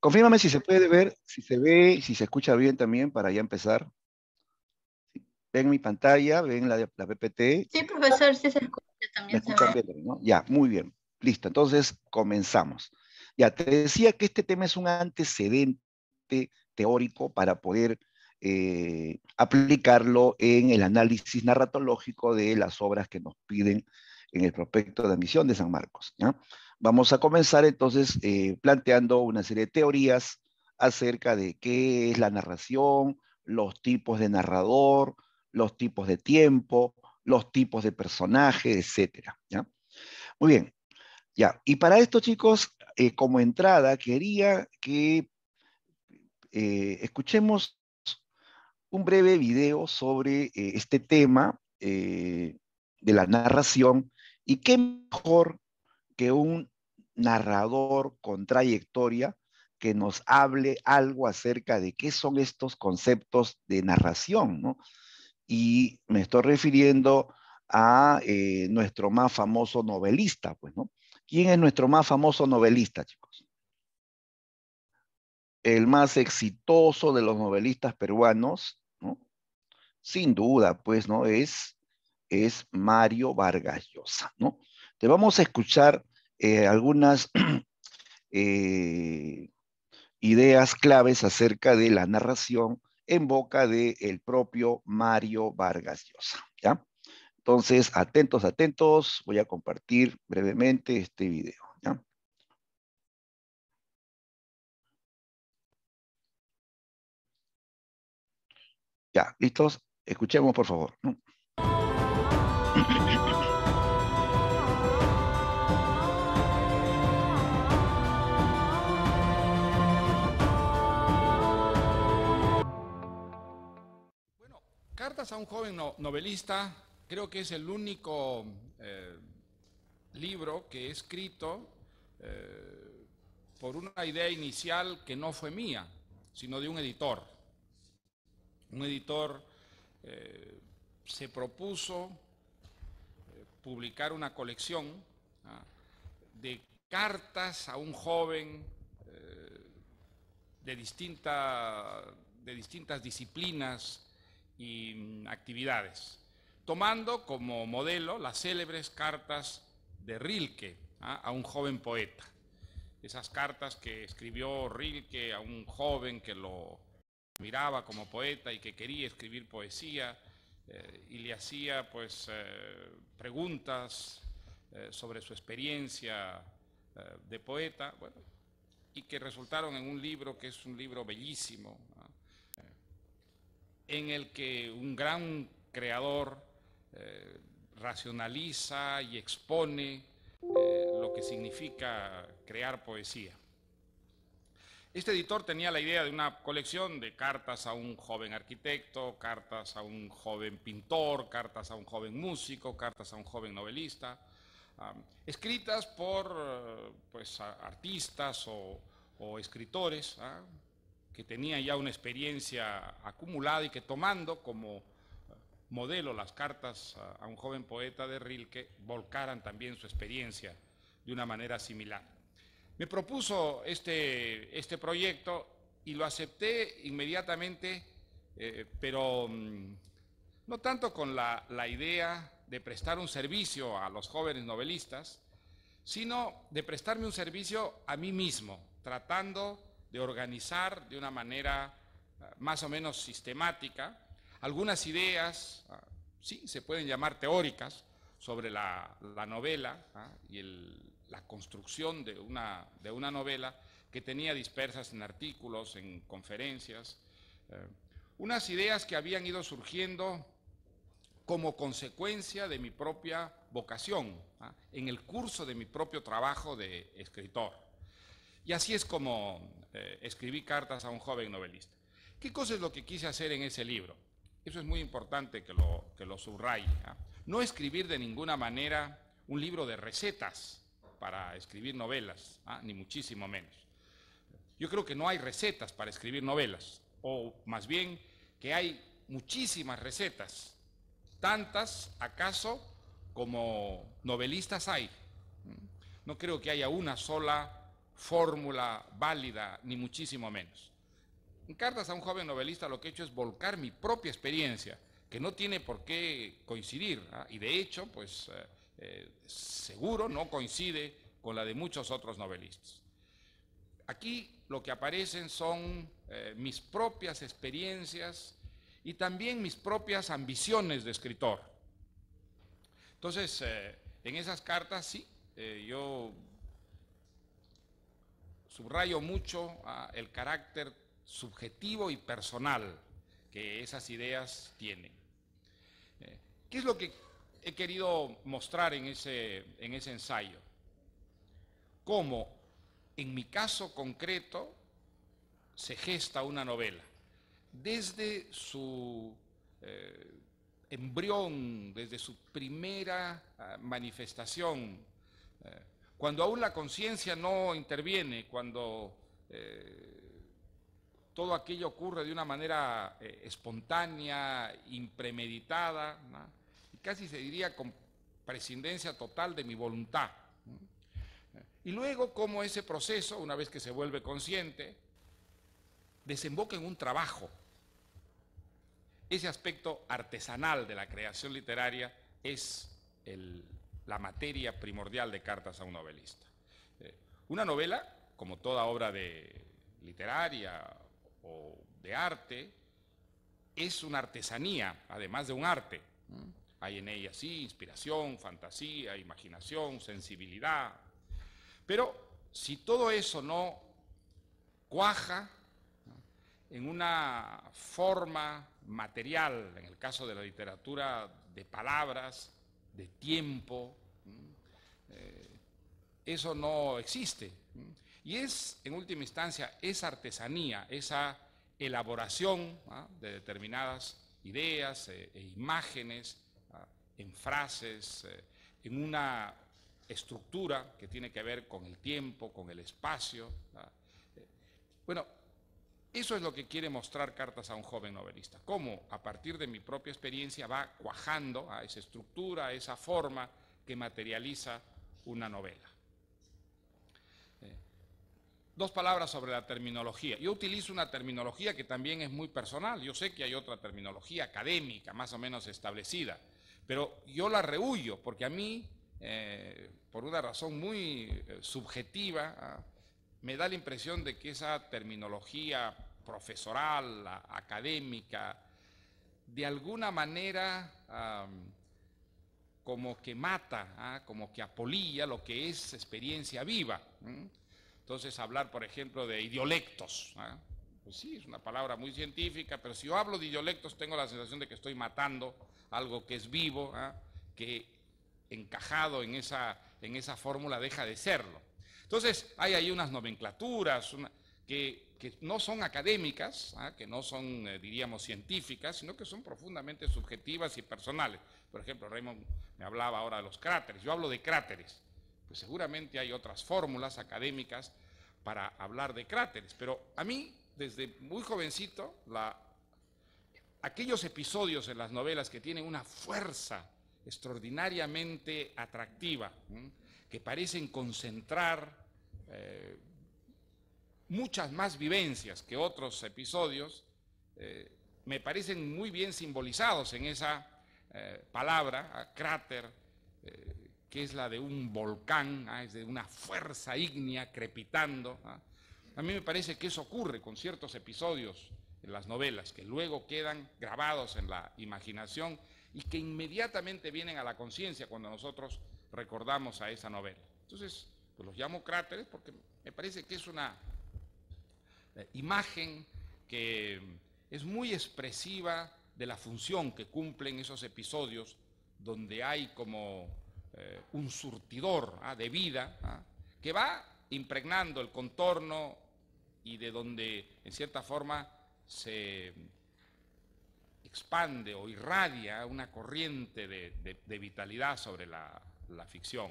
Confírmame si se puede ver, si se ve, si se escucha bien también para ya empezar. Ven mi pantalla, ven la, la PPT. Sí, profesor, sí se escucha también. Ya, muy bien. Listo, entonces comenzamos. Ya, te decía que este tema es un antecedente teórico para poder eh, aplicarlo en el análisis narratológico de las obras que nos piden en el prospecto de misión de San Marcos. ¿ya? Vamos a comenzar entonces eh, planteando una serie de teorías acerca de qué es la narración, los tipos de narrador, los tipos de tiempo, los tipos de personaje, etc. Muy bien, ya. Y para esto, chicos, eh, como entrada, quería que eh, escuchemos un breve video sobre este tema de la narración y qué mejor que un narrador con trayectoria que nos hable algo acerca de qué son estos conceptos de narración, ¿no? Y me estoy refiriendo a eh, nuestro más famoso novelista, pues, ¿no? ¿Quién es nuestro más famoso novelista, chicos? El más exitoso de los novelistas peruanos, ¿no? Sin duda, pues, ¿no? Es es Mario Vargas Llosa, ¿no? Te vamos a escuchar eh, algunas eh, ideas claves acerca de la narración en boca del el propio Mario Vargas Llosa, ¿ya? Entonces, atentos, atentos, voy a compartir brevemente este video, ¿ya? Ya, listos, escuchemos por favor. ¿no? Bueno, Cartas a un joven novelista, creo que es el único eh, libro que he escrito eh, por una idea inicial que no fue mía, sino de un editor. Un editor eh, se propuso publicar una colección ¿ah? de cartas a un joven eh, de, de distintas disciplinas y mm, actividades, tomando como modelo las célebres cartas de Rilke ¿ah? a un joven poeta. Esas cartas que escribió Rilke a un joven que lo miraba como poeta y que quería escribir poesía, eh, y le hacía pues eh, preguntas eh, sobre su experiencia de poeta, y que resultaron en un libro que es un libro bellísimo, en el que un gran creador racionaliza y expone lo que significa crear poesía. Este editor tenía la idea de una colección de cartas a un joven arquitecto, cartas a un joven pintor, cartas a un joven músico, cartas a un joven novelista, escritas por pues, artistas o, escritores ¿ah? que tenían ya una experiencia acumulada y que tomando como eh, modelo las cartas a un joven poeta de Rilke, volcaran también su experiencia de una manera similar. Me propuso este, este proyecto y lo acepté inmediatamente, eh, pero mm, no tanto con la, idea de prestar un servicio a los jóvenes novelistas, sino de prestarme un servicio a mí mismo, tratando de organizar de una manera ah, más o menos sistemática algunas ideas, ah, sí, se pueden llamar teóricas, sobre la, novela ah, y el la construcción de una, de una novela que tenía dispersas en artículos, en conferencias, eh, unas ideas que habían ido surgiendo como consecuencia de mi propia vocación, ¿ah? en el curso de mi propio trabajo de escritor. Y así es como eh, escribí cartas a un joven novelista. ¿Qué cosa es lo que quise hacer en ese libro? Eso es muy importante que lo, lo subraye. ¿ah? No escribir de ninguna manera un libro de recetas, para escribir novelas, ¿ah? ni muchísimo menos. Yo creo que no hay recetas para escribir novelas, o más bien que hay muchísimas recetas, tantas acaso como novelistas hay. No creo que haya una sola fórmula válida, ni muchísimo menos. En cartas a un joven novelista lo que he hecho es volcar mi propia experiencia, que no tiene por qué coincidir, ¿ah? y de hecho, pues... Eh, seguro no coincide con la de muchos otros novelistas. Aquí lo que aparecen son eh, mis propias experiencias y también mis propias ambiciones de escritor. Entonces, eh, en esas cartas sí, eh, yo subrayo mucho ah, el carácter subjetivo y personal que esas ideas tienen. ¿Qué es lo que he querido mostrar en ese, ensayo. Cómo, en mi caso concreto, se gesta una novela. Desde su eh, embrión, desde su primera ah, manifestación, eh, cuando aún la conciencia no interviene, cuando eh, todo aquello ocurre de una manera espontánea, impremeditada, ¿no? casi se diría con prescindencia total de mi voluntad. Y luego cómo ese proceso, una vez que se vuelve consciente, desemboca en un trabajo. Ese aspecto artesanal de la creación literaria es la materia primordial de Cartas a un novelista. Eh, una novela, como toda obra de literaria o de arte, es una artesanía, además de un arte. Mm. Hay en ella, sí, inspiración, fantasía, imaginación, sensibilidad. Pero si todo eso no cuaja en una forma material, en el caso de la literatura de palabras, de tiempo, eh, eso no existe. Y es, en última instancia, esa artesanía, esa elaboración de determinadas ideas eh, e imágenes en frases, eh, en una estructura que tiene que ver con el tiempo, con el espacio. Eh, bueno, eso es lo que quiere mostrar Cartas a un joven novelista, cómo a partir de mi propia experiencia va cuajando a esa estructura, a esa forma que materializa una novela. Eh, dos palabras sobre la terminología. Yo utilizo una terminología que también es muy personal. Yo sé que hay otra terminología académica, más o menos establecida, pero yo la rehuyo porque a mí, eh, por una razón muy eh, subjetiva, ah, me da la impresión de que esa terminología profesoral, académica, de alguna manera como que mata, ah, como que apolilla lo que es experiencia viva. Entonces hablar, por ejemplo, de idiolectos, ¿ah? Pues sí, es una palabra muy científica, pero si yo hablo de dialectos tengo la sensación de que estoy matando algo que es vivo, ¿ah? que encajado en esa, en esa fórmula deja de serlo. Entonces, hay ahí unas nomenclaturas que, no son académicas, ¿ah? que no son, eh, diríamos, científicas, sino que son profundamente subjetivas y personales. Por ejemplo, Raymond me hablaba ahora de los cráteres, yo hablo de cráteres, pues seguramente hay otras fórmulas académicas para hablar de cráteres, pero a mí desde muy jovencito aquellos episodios en las novelas que tienen una fuerza extraordinariamente atractiva, que parecen concentrar eh, muchas más vivencias que otros episodios, eh, me parecen muy bien simbolizados en esa eh, palabra, cráter, que es la de un volcán, ah, es de una fuerza ígnea crepitando. ¿ah? A mí me parece que eso ocurre con ciertos episodios en las novelas, que luego quedan grabados en la imaginación y que inmediatamente vienen a la conciencia cuando nosotros recordamos a esa novela. Entonces, pues los llamo cráteres porque me parece que es una eh, imagen que es muy expresiva de la función que cumplen esos episodios donde hay como eh, un surtidor ah, de vida ah, que va impregnando el contorno y de donde en cierta forma se expande o irradia una corriente de, vitalidad sobre la, ficción.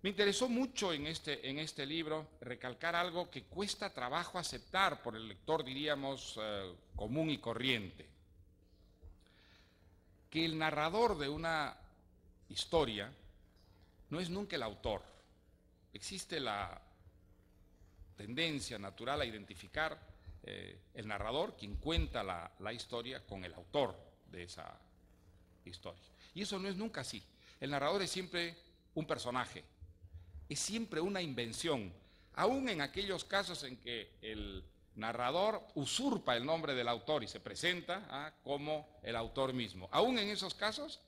Me interesó mucho en este, en este libro recalcar algo que cuesta trabajo aceptar por el lector, diríamos, eh, común y corriente. Que el narrador de una historia no es nunca el autor. Existe la tendencia natural a identificar eh, el narrador, quien cuenta la, historia, con el autor de esa historia. Y eso no es nunca así. El narrador es siempre un personaje, es siempre una invención, aún en aquellos casos en que el narrador usurpa el nombre del autor y se presenta ah, como el autor mismo. Aún en esos casos,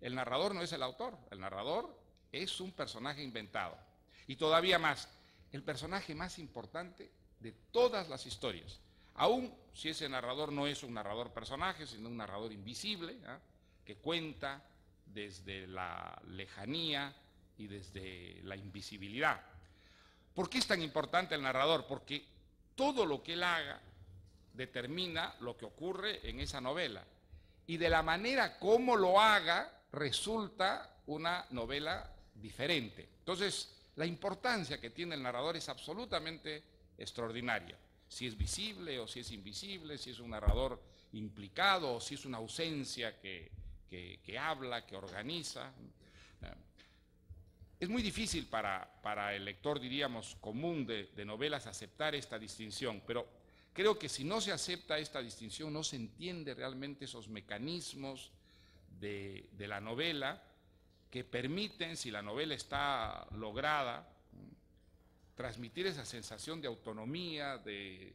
el narrador no es el autor, el narrador es un personaje inventado. Y todavía más, el personaje más importante de todas las historias. Aún si ese narrador no es un narrador personaje, sino un narrador invisible, ¿ah? que cuenta desde la lejanía y desde la invisibilidad. ¿Por qué es tan importante el narrador? Porque todo lo que él haga determina lo que ocurre en esa novela. Y de la manera como lo haga resulta una novela diferente. Entonces, la importancia que tiene el narrador es absolutamente extraordinaria. Si es visible o si es invisible, si es un narrador implicado o si es una ausencia que, habla, que organiza. Eh, es muy difícil para, el lector, diríamos, común de, novelas aceptar esta distinción, pero creo que si no se acepta esta distinción, no se entiende realmente esos mecanismos de, de, la novela que permiten, si la novela está lograda, transmitir esa sensación de autonomía, de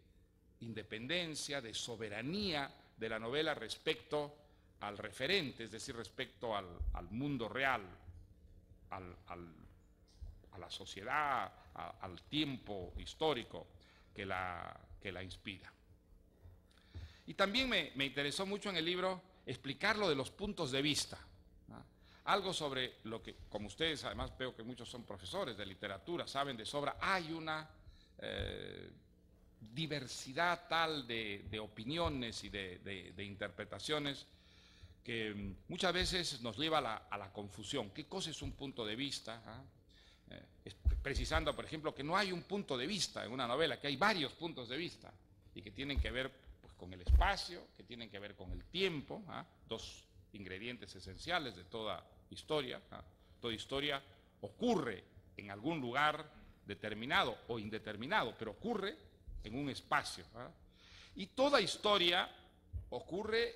independencia, de soberanía de la novela respecto al referente, es decir, respecto al, mundo real, a la sociedad, al tiempo histórico que la, que la inspira. Y también me, interesó mucho en el libro explicarlo de los puntos de vista algo sobre lo que, como ustedes además veo que muchos son profesores de literatura, saben de sobra, hay una eh, diversidad tal de, opiniones y de, interpretaciones que muchas veces nos lleva a la, confusión. ¿Qué cosa es un punto de vista? Ah? Eh, precisando, por ejemplo, que no hay un punto de vista en una novela, que hay varios puntos de vista y que tienen que ver pues, con el espacio, que tienen que ver con el tiempo, ah, dos ingredientes esenciales de toda historia, toda historia ocurre en algún lugar determinado o indeterminado, pero ocurre en un espacio. Y toda historia ocurre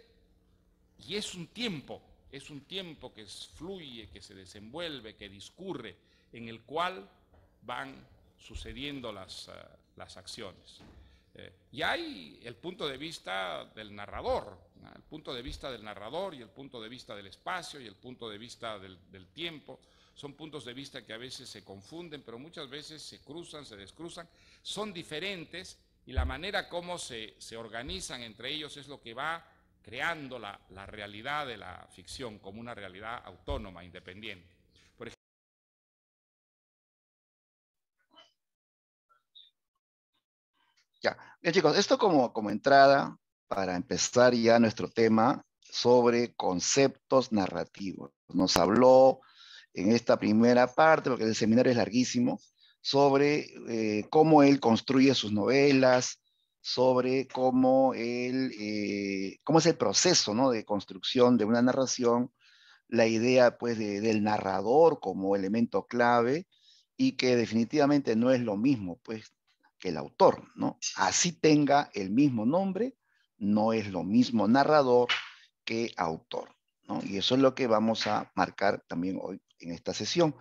y es un tiempo, es un tiempo que fluye, que se desenvuelve, que discurre, en el cual van sucediendo las eh, acciones. Eh, y hay el punto de vista del narrador, el punto de vista del narrador y el punto de vista del espacio y el punto de vista del, tiempo. Son puntos de vista que a veces se confunden, pero muchas veces se cruzan, se descruzan, son diferentes y la manera como se, organizan entre ellos es lo que va creando la realidad de la ficción como una realidad autónoma, independiente. chicos, esto como, como entrada para empezar ya nuestro tema sobre conceptos narrativos. Nos habló en esta primera parte, porque el seminario es larguísimo, sobre eh, cómo él construye sus novelas, sobre cómo, él, eh, cómo es el proceso ¿no? de construcción de una narración, la idea pues, del narrador como elemento clave y que definitivamente no es lo mismo pues, el autor, ¿no? Así tenga el mismo nombre, no es lo mismo narrador que autor, ¿no? Y eso es lo que vamos a marcar también hoy en esta sesión.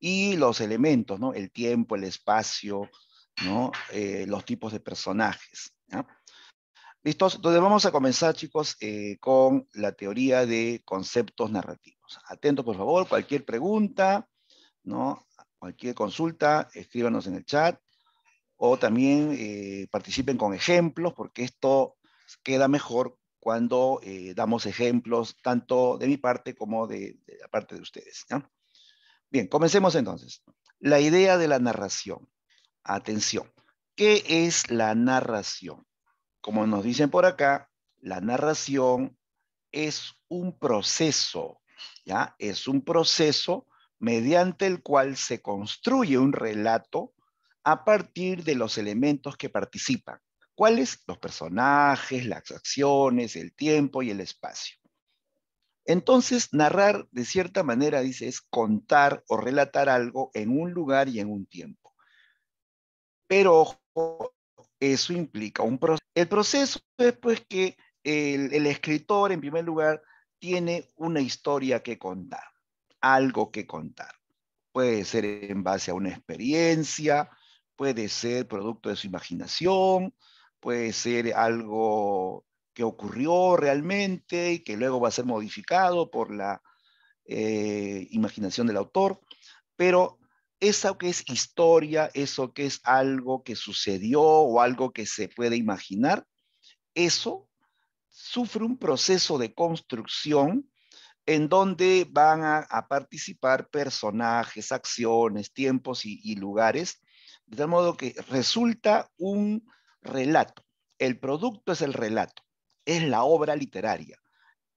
Y los elementos, ¿no? El tiempo, el espacio, ¿no? Eh, los tipos de personajes, ¿no? ¿Listos? Entonces vamos a comenzar, chicos, eh, con la teoría de conceptos narrativos. Atento, por favor, cualquier pregunta, ¿no? Cualquier consulta, escríbanos en el chat o también eh, participen con ejemplos, porque esto queda mejor cuando eh, damos ejemplos tanto de mi parte como de, la parte de ustedes. Bien, comencemos entonces. La idea de la narración. Atención, ¿qué es la narración? Como nos dicen por acá, la narración es un proceso, ¿ya? Es un proceso mediante el cual se construye un relato a partir de los elementos que participan. ¿Cuáles? Los personajes, las acciones, el tiempo y el espacio. Entonces, narrar, de cierta manera, dice, es contar o relatar algo en un lugar y en un tiempo. Pero, ojo, eso implica un proceso. El proceso es pues que el, el escritor, en primer lugar, tiene una historia que contar, algo que contar. Puede ser en base a una experiencia, puede ser producto de su imaginación, puede ser algo que ocurrió realmente y que luego va a ser modificado por la eh, imaginación del autor, pero eso que es historia, eso que es algo que sucedió o algo que se puede imaginar, eso sufre un proceso de construcción en donde van a, participar personajes, acciones, tiempos y lugares de tal modo que resulta un relato. El producto es el relato, es la obra literaria,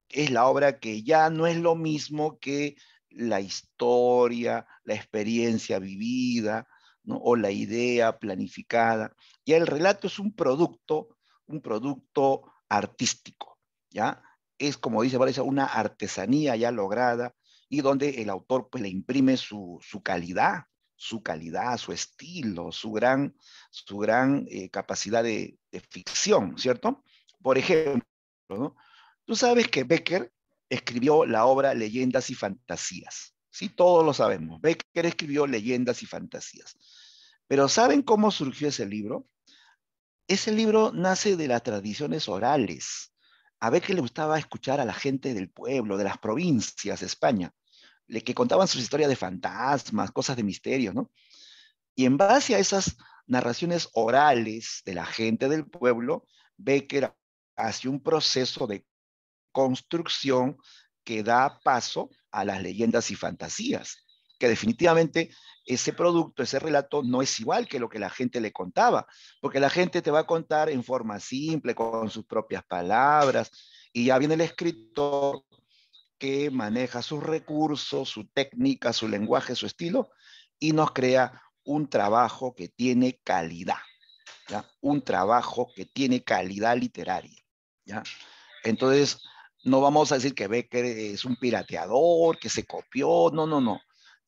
es la obra que ya no es lo mismo que la historia, la experiencia vivida o la idea planificada. Ya el relato es un producto, un producto artístico, ¿ya? Es como dice Valencia, una artesanía ya lograda y donde el autor pues le imprime su, su calidad, su calidad, su estilo, su gran, su gran eh, capacidad de, ficción, ¿cierto? Por ejemplo, tú sabes que Becker escribió la obra Leyendas y Fantasías. Sí, todos lo sabemos. Becker escribió Leyendas y Fantasías. Pero ¿saben cómo surgió ese libro? Ese libro nace de las tradiciones orales. A Becker le gustaba escuchar a la gente del pueblo, de las provincias de España que contaban sus historias de fantasmas, cosas de misterio ¿no? Y en base a esas narraciones orales de la gente del pueblo, Becker hace un proceso de construcción que da paso a las leyendas y fantasías, que definitivamente ese producto, ese relato no es igual que lo que la gente le contaba, porque la gente te va a contar en forma simple, con sus propias palabras, y ya viene el escritor que maneja sus recursos, su técnica, su lenguaje, su estilo, y nos crea un trabajo que tiene calidad, un trabajo que tiene calidad literaria. ¿ya? Entonces, no vamos a decir que Becker es un pirateador, que se copió, no, no, no.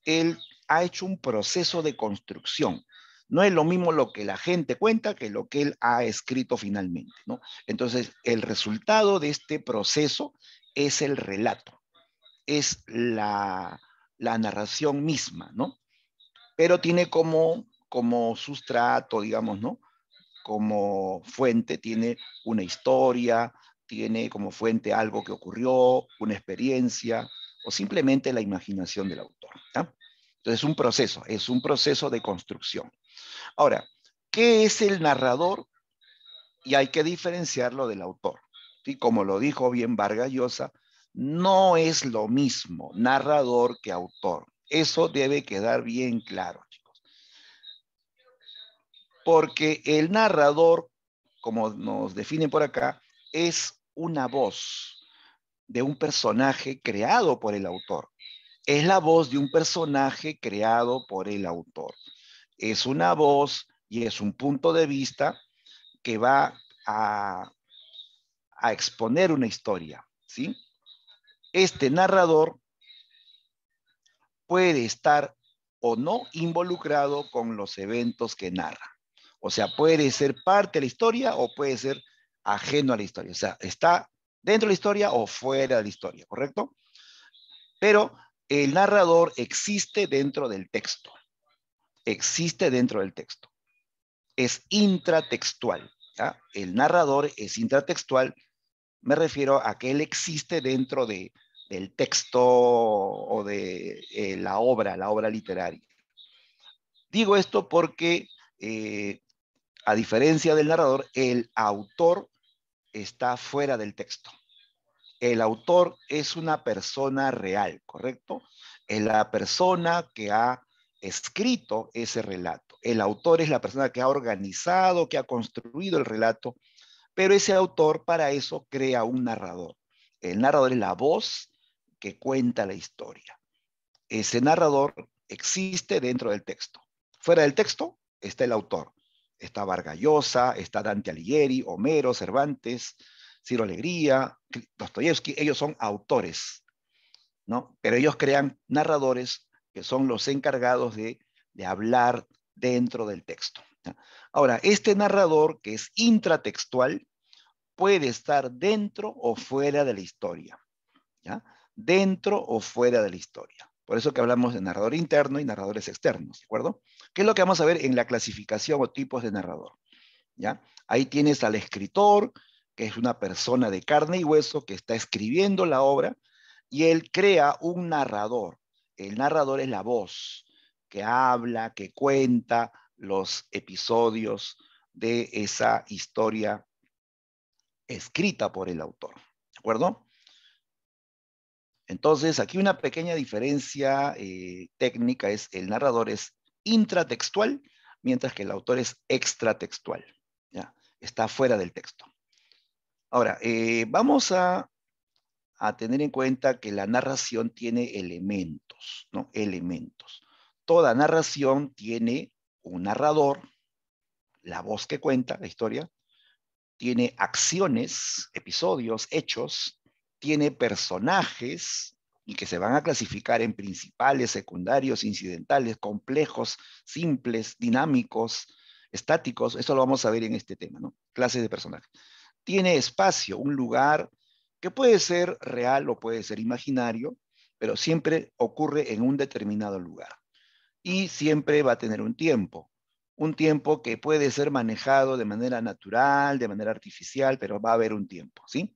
Él ha hecho un proceso de construcción. No es lo mismo lo que la gente cuenta que lo que él ha escrito finalmente, ¿no? Entonces, el resultado de este proceso es el relato es la, la narración misma, ¿no? Pero tiene como, como sustrato, digamos, ¿no? Como fuente, tiene una historia, tiene como fuente algo que ocurrió, una experiencia, o simplemente la imaginación del autor. Entonces es un proceso, es un proceso de construcción. Ahora, ¿qué es el narrador? Y hay que diferenciarlo del autor. Y Como lo dijo bien Vargas Llosa, no es lo mismo narrador que autor. Eso debe quedar bien claro, chicos. Porque el narrador, como nos define por acá, es una voz de un personaje creado por el autor. Es la voz de un personaje creado por el autor. Es una voz y es un punto de vista que va a exponer una historia, ¿sí? este narrador puede estar o no involucrado con los eventos que narra. O sea, puede ser parte de la historia o puede ser ajeno a la historia. O sea, está dentro de la historia o fuera de la historia, ¿correcto? Pero el narrador existe dentro del texto. Existe dentro del texto. Es intratextual. El narrador es intratextual. Me refiero a que él existe dentro de, el texto o de eh, la obra, la obra literaria. Digo esto porque, eh, a diferencia del narrador, el autor está fuera del texto. El autor es una persona real, ¿correcto? Es la persona que ha escrito ese relato. El autor es la persona que ha organizado, que ha construido el relato, pero ese autor para eso crea un narrador. El narrador es la voz que cuenta la historia. Ese narrador existe dentro del texto. Fuera del texto está el autor. Está Vargallosa, está Dante Alighieri, Homero, Cervantes, Ciro Alegría, Dostoyevsky. Ellos son autores, ¿no? Pero ellos crean narradores que son los encargados de, de hablar dentro del texto. Ahora, este narrador que es intratextual puede estar dentro o fuera de la historia. ¿ya? dentro o fuera de la historia. Por eso que hablamos de narrador interno y narradores externos, ¿de acuerdo? ¿Qué es lo que vamos a ver en la clasificación o tipos de narrador? ¿Ya? Ahí tienes al escritor, que es una persona de carne y hueso que está escribiendo la obra, y él crea un narrador. El narrador es la voz que habla, que cuenta los episodios de esa historia escrita por el autor. ¿De acuerdo? Entonces, aquí una pequeña diferencia eh, técnica es el narrador es intratextual, mientras que el autor es extratextual. ¿ya? Está fuera del texto. Ahora, eh, vamos a, tener en cuenta que la narración tiene elementos, ¿no? Elementos. Toda narración tiene un narrador, la voz que cuenta la historia, tiene acciones, episodios, hechos, tiene personajes y que se van a clasificar en principales, secundarios, incidentales, complejos, simples, dinámicos, estáticos. Eso lo vamos a ver en este tema, ¿no? Clases de personajes. Tiene espacio, un lugar que puede ser real o puede ser imaginario, pero siempre ocurre en un determinado lugar. Y siempre va a tener un tiempo. Un tiempo que puede ser manejado de manera natural, de manera artificial, pero va a haber un tiempo, ¿sí?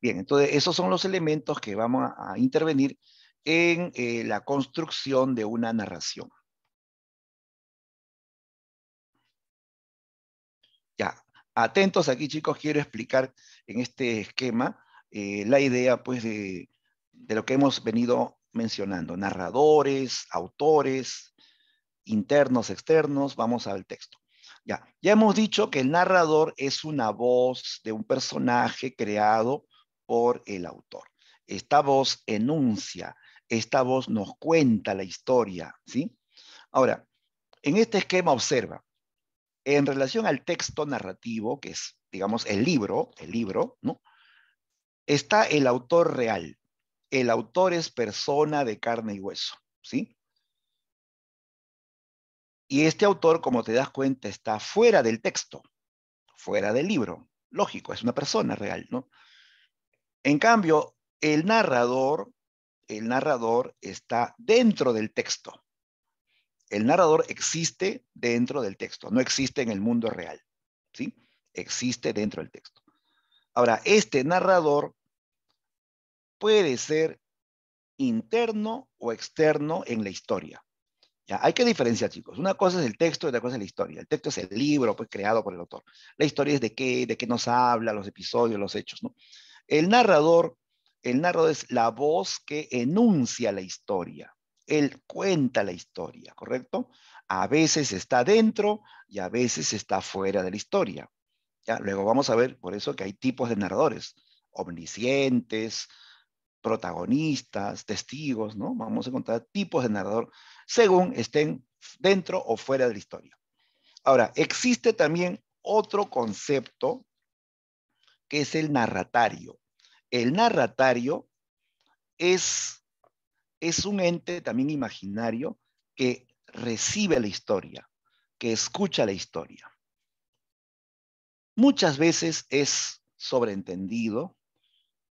Bien, entonces esos son los elementos que vamos a, intervenir en eh, la construcción de una narración. Ya, atentos aquí chicos, quiero explicar en este esquema eh, la idea pues de, de lo que hemos venido mencionando, narradores, autores, internos, externos, vamos al texto. Ya, ya hemos dicho que el narrador es una voz de un personaje creado por el autor. Esta voz enuncia, esta voz nos cuenta la historia, ¿sí? Ahora, en este esquema observa, en relación al texto narrativo, que es, digamos, el libro, el libro, ¿no? Está el autor real. El autor es persona de carne y hueso, ¿sí? Y este autor, como te das cuenta, está fuera del texto, fuera del libro. Lógico, es una persona real, ¿no? En cambio, el narrador, el narrador está dentro del texto. El narrador existe dentro del texto, no existe en el mundo real, ¿sí? Existe dentro del texto. Ahora, este narrador puede ser interno o externo en la historia. ¿Ya? Hay que diferenciar, chicos. Una cosa es el texto y otra cosa es la historia. El texto es el libro pues, creado por el autor. La historia es de qué, de qué nos habla, los episodios, los hechos. ¿no? El narrador, el narrador es la voz que enuncia la historia. Él cuenta la historia, ¿correcto? A veces está dentro y a veces está fuera de la historia. ¿ya? Luego vamos a ver por eso que hay tipos de narradores, omniscientes, protagonistas, testigos, ¿no? Vamos a encontrar tipos de narrador según estén dentro o fuera de la historia. Ahora, existe también otro concepto que es el narratario. El narratario es, es un ente también imaginario que recibe la historia, que escucha la historia. Muchas veces es sobreentendido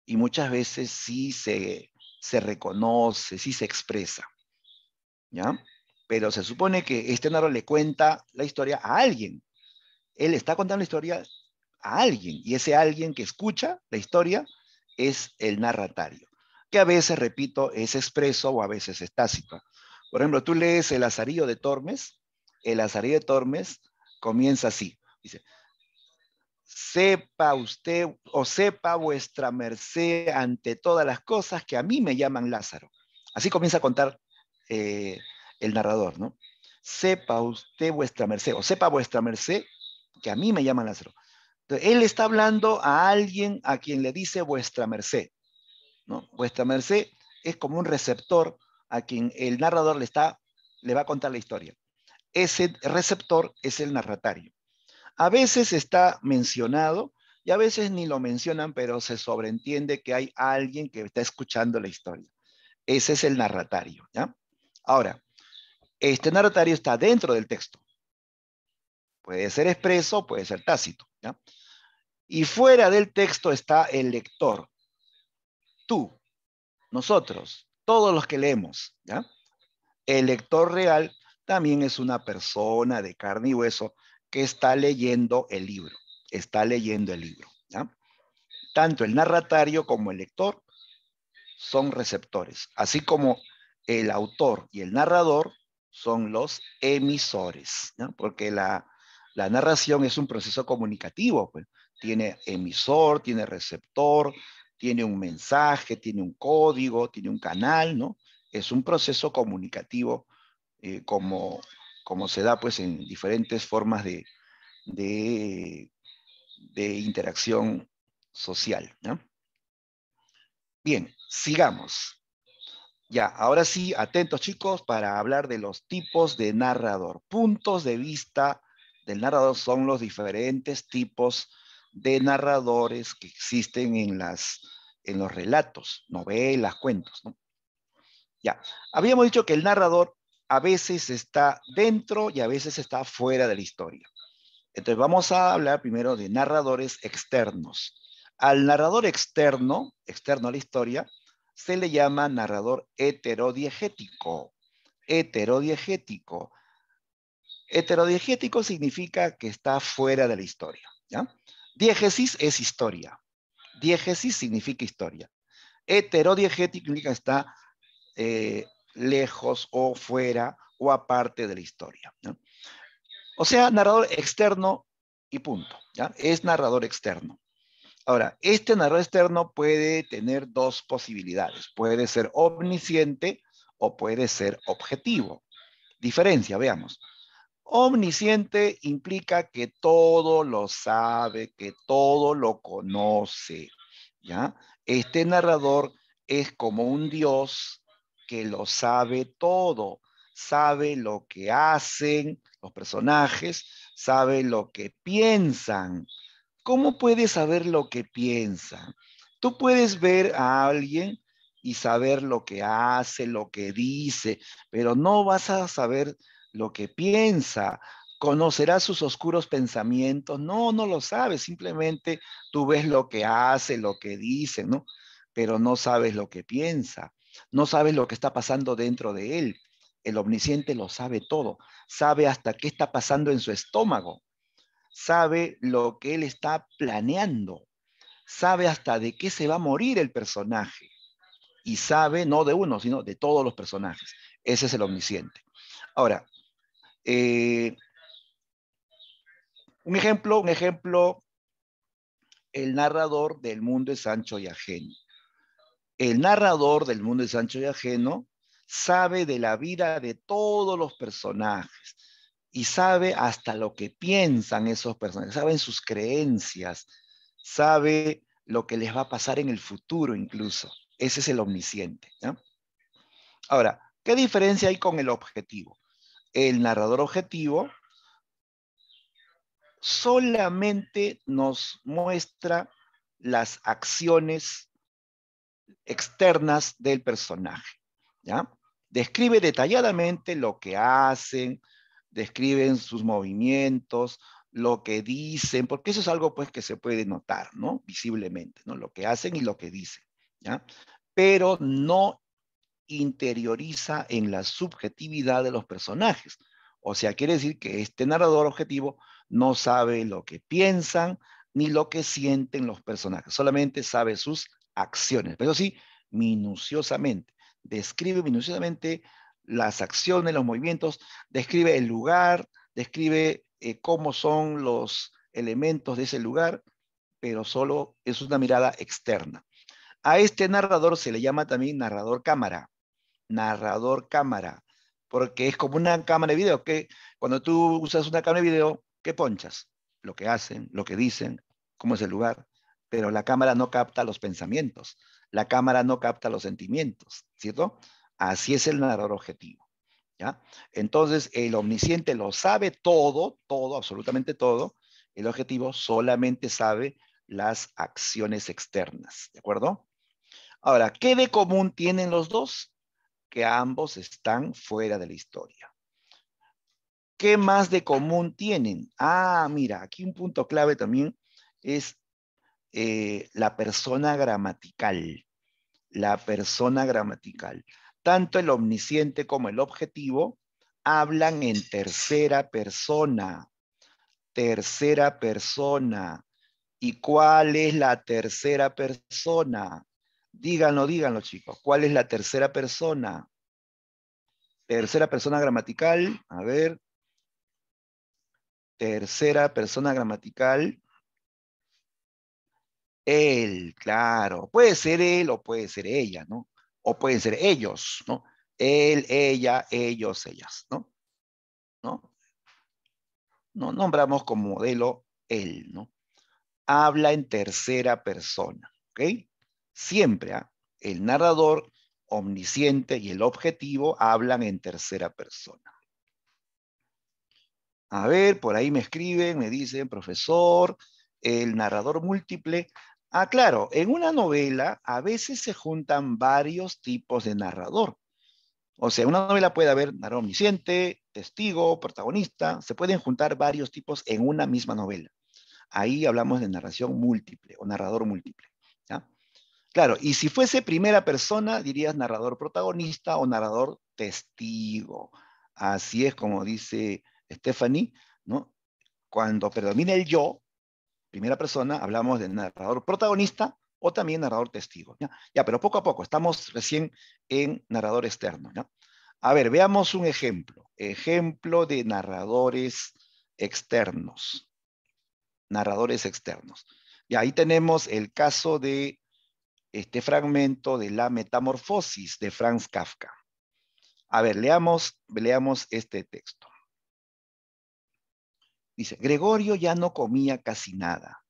y muchas veces sí se, reconoce, sí se expresa. ¿Ya? Pero se supone que este narrador le cuenta la historia a alguien. Él está contando la historia a alguien y ese alguien que escucha la historia es el narratario, que a veces, repito, es expreso o a veces es Por ejemplo, tú lees El Azarillo de Tormes, El Azarillo de Tormes comienza así, dice, sepa usted o sepa vuestra merced ante todas las cosas que a mí me llaman Lázaro. Así comienza a contar eh, el narrador, ¿no? Sepa usted vuestra merced o sepa vuestra merced que a mí me llaman Lázaro. Entonces, él está hablando a alguien a quien le dice vuestra merced. ¿no? Vuestra merced es como un receptor a quien el narrador le, está, le va a contar la historia. Ese receptor es el narratario. A veces está mencionado y a veces ni lo mencionan, pero se sobreentiende que hay alguien que está escuchando la historia. Ese es el narratario. Ahora, este narratario está dentro del texto. Puede ser expreso, puede ser tácito. Y fuera del texto está el lector. Tú, nosotros, todos los que leemos. ¿ya? El lector real también es una persona de carne y hueso que está leyendo el libro. Está leyendo el libro. ¿ya? Tanto el narratario como el lector son receptores, así como el autor y el narrador son los emisores, porque la, narración es un proceso comunicativo, pues. Tiene emisor, tiene receptor, tiene un mensaje, tiene un código, tiene un canal, ¿no? Es un proceso comunicativo eh, como, como se da pues en diferentes formas de, de, de interacción social, ¿no? Bien, sigamos. Ya, ahora sí, atentos chicos para hablar de los tipos de narrador. Puntos de vista del narrador son los diferentes tipos de narradores que existen en, las, en los relatos, novelas, cuentos. Ya, habíamos dicho que el narrador a veces está dentro y a veces está fuera de la historia. Entonces vamos a hablar primero de narradores externos. Al narrador externo, externo a la historia, se le llama narrador heterodiegético. Heterodiegético. Heterodiegético significa que está fuera de la historia. ¿ya? Diégesis es historia. Diégesis significa historia. Heterodiegético significa está eh, lejos o fuera o aparte de la historia. O sea, narrador externo y punto. ¿ya? Es narrador externo. Ahora, este narrador externo puede tener dos posibilidades. Puede ser omnisciente o puede ser objetivo. Diferencia, veamos. Omnisciente implica que todo lo sabe, que todo lo conoce. ¿ya? Este narrador es como un Dios que lo sabe todo. Sabe lo que hacen los personajes, sabe lo que piensan. ¿Cómo puede saber lo que piensan? Tú puedes ver a alguien y saber lo que hace, lo que dice, pero no vas a saber lo que piensa, conocerá sus oscuros pensamientos. No, no lo sabes, simplemente tú ves lo que hace, lo que dice, ¿no? Pero no sabes lo que piensa, no sabes lo que está pasando dentro de él. El omnisciente lo sabe todo, sabe hasta qué está pasando en su estómago, sabe lo que él está planeando, sabe hasta de qué se va a morir el personaje y sabe no de uno, sino de todos los personajes. Ese es el omnisciente. Ahora, eh, un ejemplo, un ejemplo, el narrador del mundo es ancho y ajeno. El narrador del mundo es ancho y ajeno sabe de la vida de todos los personajes y sabe hasta lo que piensan esos personajes, saben sus creencias, sabe lo que les va a pasar en el futuro incluso. Ese es el omnisciente. Ahora, ¿qué diferencia hay con el objetivo? el narrador objetivo solamente nos muestra las acciones externas del personaje. ¿ya? Describe detalladamente lo que hacen, describen sus movimientos, lo que dicen, porque eso es algo pues que se puede notar, ¿no? Visiblemente, ¿no? Lo que hacen y lo que dicen, ¿ya? Pero no interioriza en la subjetividad de los personajes. O sea, quiere decir que este narrador objetivo no sabe lo que piensan ni lo que sienten los personajes, solamente sabe sus acciones. Pero sí, minuciosamente. Describe minuciosamente las acciones, los movimientos, describe el lugar, describe eh, cómo son los elementos de ese lugar, pero solo es una mirada externa. A este narrador se le llama también narrador cámara narrador cámara, porque es como una cámara de video, que cuando tú usas una cámara de video, ¿qué ponchas? Lo que hacen, lo que dicen, cómo es el lugar, pero la cámara no capta los pensamientos, la cámara no capta los sentimientos, ¿cierto? Así es el narrador objetivo, ¿ya? Entonces, el omnisciente lo sabe todo, todo, absolutamente todo, el objetivo solamente sabe las acciones externas, ¿de acuerdo? Ahora, ¿qué de común tienen los dos? que ambos están fuera de la historia. ¿Qué más de común tienen? Ah, mira, aquí un punto clave también es eh, la persona gramatical. La persona gramatical. Tanto el omnisciente como el objetivo hablan en tercera persona. Tercera persona. ¿Y cuál es la tercera persona? Díganlo, díganlo, chicos. ¿Cuál es la tercera persona? Tercera persona gramatical. A ver. Tercera persona gramatical. Él, claro. Puede ser él o puede ser ella, ¿no? O pueden ser ellos, ¿no? Él, ella, ellos, ellas, ¿no? ¿No? No, nombramos como modelo él, ¿no? Habla en tercera persona, ¿ok? Siempre ¿ah? el narrador omnisciente y el objetivo hablan en tercera persona. A ver, por ahí me escriben, me dicen, profesor, el narrador múltiple. Ah, claro, en una novela a veces se juntan varios tipos de narrador. O sea, una novela puede haber narrador omnisciente, testigo, protagonista, se pueden juntar varios tipos en una misma novela. Ahí hablamos de narración múltiple o narrador múltiple. ¿ya? Claro, y si fuese primera persona, dirías narrador protagonista o narrador testigo. Así es como dice Stephanie, ¿no? Cuando predomina el yo, primera persona, hablamos de narrador protagonista o también narrador testigo. ¿ya? pero poco a poco, estamos recién en narrador externo. ¿No? A ver, veamos un ejemplo. Ejemplo de narradores externos. Narradores externos. Y ahí tenemos el caso de este fragmento de la metamorfosis de Franz Kafka. A ver, leamos, leamos este texto. Dice, Gregorio ya no comía casi nada.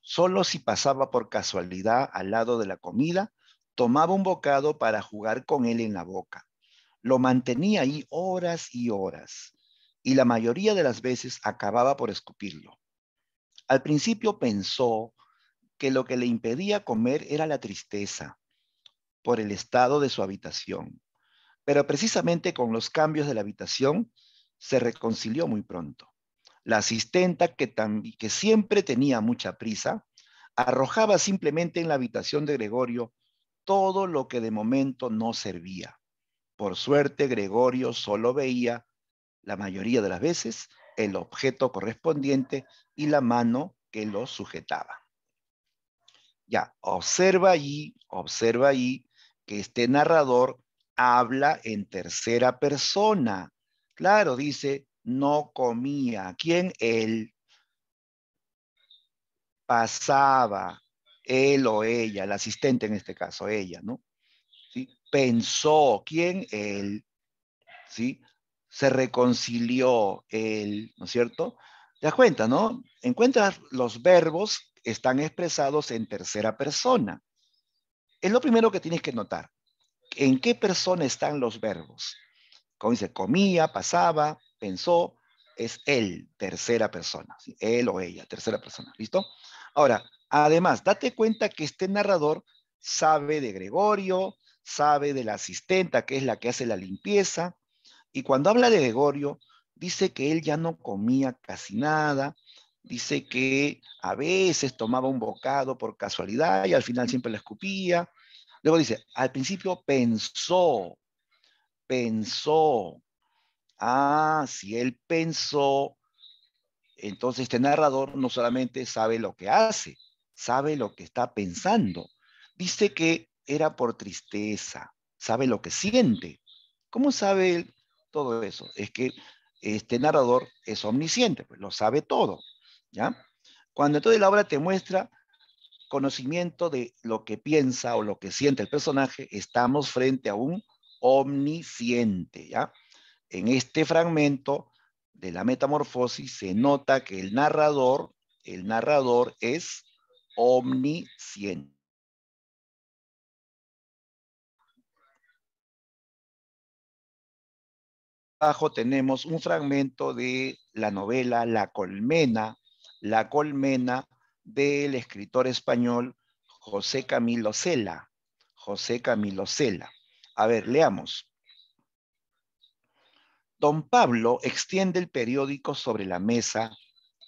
Solo si pasaba por casualidad al lado de la comida, tomaba un bocado para jugar con él en la boca. Lo mantenía ahí horas y horas, y la mayoría de las veces acababa por escupirlo. Al principio pensó que lo que le impedía comer era la tristeza por el estado de su habitación. Pero precisamente con los cambios de la habitación se reconcilió muy pronto. La asistenta, que, que siempre tenía mucha prisa, arrojaba simplemente en la habitación de Gregorio todo lo que de momento no servía. Por suerte, Gregorio solo veía, la mayoría de las veces, el objeto correspondiente y la mano que lo sujetaba. Ya, observa allí, observa allí que este narrador habla en tercera persona. Claro, dice, no comía. ¿Quién? Él. Pasaba. Él o ella, la asistente en este caso, ella, ¿no? ¿Sí? Pensó. ¿Quién? Él. ¿Sí? Se reconcilió. Él, ¿no es cierto? ¿Te das cuenta, no? Encuentras los verbos están expresados en tercera persona. Es lo primero que tienes que notar. ¿En qué persona están los verbos? Como dice, comía, pasaba, pensó, es él, tercera persona. Él o ella, tercera persona. ¿Listo? Ahora, además, date cuenta que este narrador sabe de Gregorio, sabe de la asistenta, que es la que hace la limpieza. Y cuando habla de Gregorio, dice que él ya no comía casi nada, dice que a veces tomaba un bocado por casualidad y al final siempre la escupía. Luego dice, al principio pensó, pensó. Ah, si él pensó, entonces este narrador no solamente sabe lo que hace, sabe lo que está pensando. Dice que era por tristeza, sabe lo que siente. ¿Cómo sabe él todo eso? Es que este narrador es omnisciente, pues lo sabe todo. ¿ya? Cuando entonces la obra te muestra conocimiento de lo que piensa o lo que siente el personaje, estamos frente a un omnisciente, ¿ya? En este fragmento de la metamorfosis se nota que el narrador, el narrador es omnisciente. Abajo tenemos un fragmento de la novela La colmena la colmena del escritor español José Camilo Cela. José Camilo Cela. A ver, leamos. Don Pablo extiende el periódico sobre la mesa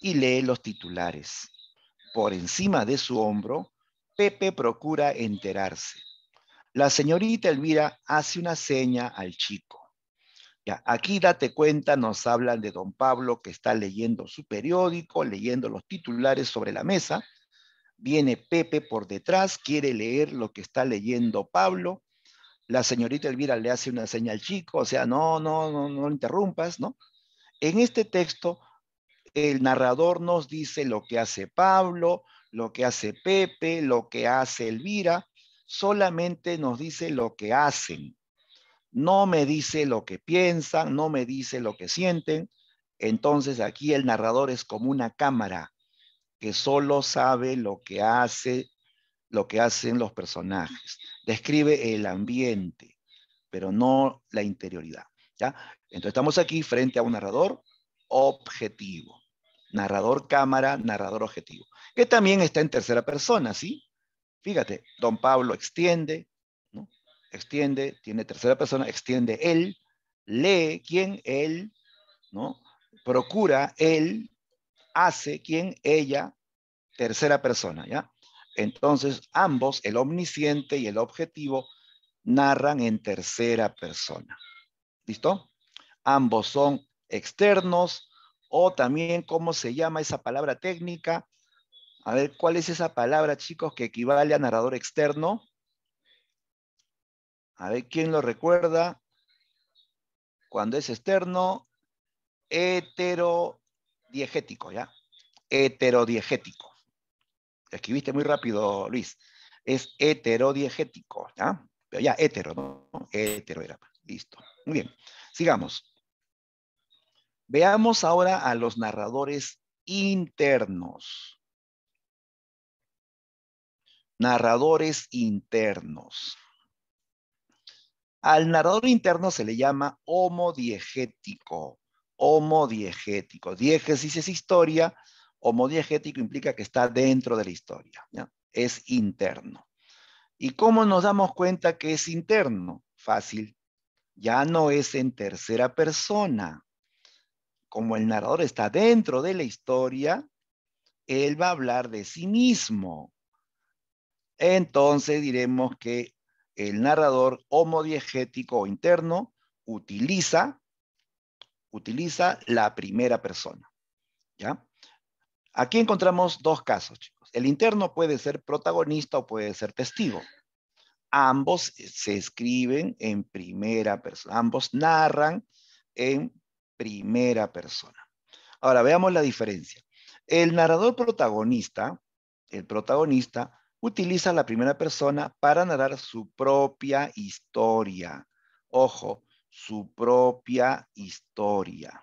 y lee los titulares. Por encima de su hombro, Pepe procura enterarse. La señorita Elvira hace una seña al chico. Ya, aquí date cuenta, nos hablan de don Pablo que está leyendo su periódico, leyendo los titulares sobre la mesa. Viene Pepe por detrás, quiere leer lo que está leyendo Pablo. La señorita Elvira le hace una señal chico, o sea, no, no, no, no interrumpas, ¿no? En este texto, el narrador nos dice lo que hace Pablo, lo que hace Pepe, lo que hace Elvira, solamente nos dice lo que hacen, no me dice lo que piensan, no me dice lo que sienten. Entonces aquí el narrador es como una cámara que solo sabe lo que hace, lo que hacen los personajes. Describe el ambiente, pero no la interioridad. ¿ya? Entonces estamos aquí frente a un narrador objetivo. Narrador cámara, narrador objetivo. Que también está en tercera persona, ¿sí? Fíjate, don Pablo extiende, extiende, tiene tercera persona, extiende él, lee quién él, ¿no? Procura él, hace quién ella, tercera persona, ¿ya? Entonces, ambos, el omnisciente y el objetivo, narran en tercera persona. ¿Listo? Ambos son externos o también, ¿cómo se llama esa palabra técnica? A ver, ¿cuál es esa palabra, chicos, que equivale a narrador externo? A ver, ¿quién lo recuerda? Cuando es externo, heterodiegético, ¿ya? Heterodiegético. Escribiste muy rápido, Luis. Es heterodiegético, ¿ya? Pero ya, hetero, ¿no? Hetero era. Listo. Muy bien. Sigamos. Veamos ahora a los narradores internos. Narradores internos. Al narrador interno se le llama homodiegético. Homodiegético. Diegesis es historia, homodiegético implica que está dentro de la historia. Es interno. ¿Y cómo nos damos cuenta que es interno? Fácil. Ya no es en tercera persona. Como el narrador está dentro de la historia, él va a hablar de sí mismo. Entonces diremos que el narrador homodiegético o interno utiliza, utiliza la primera persona. ¿ya? Aquí encontramos dos casos, chicos. El interno puede ser protagonista o puede ser testigo. Ambos se escriben en primera persona, ambos narran en primera persona. Ahora veamos la diferencia. El narrador protagonista, el protagonista utiliza la primera persona para narrar su propia historia. Ojo, su propia historia.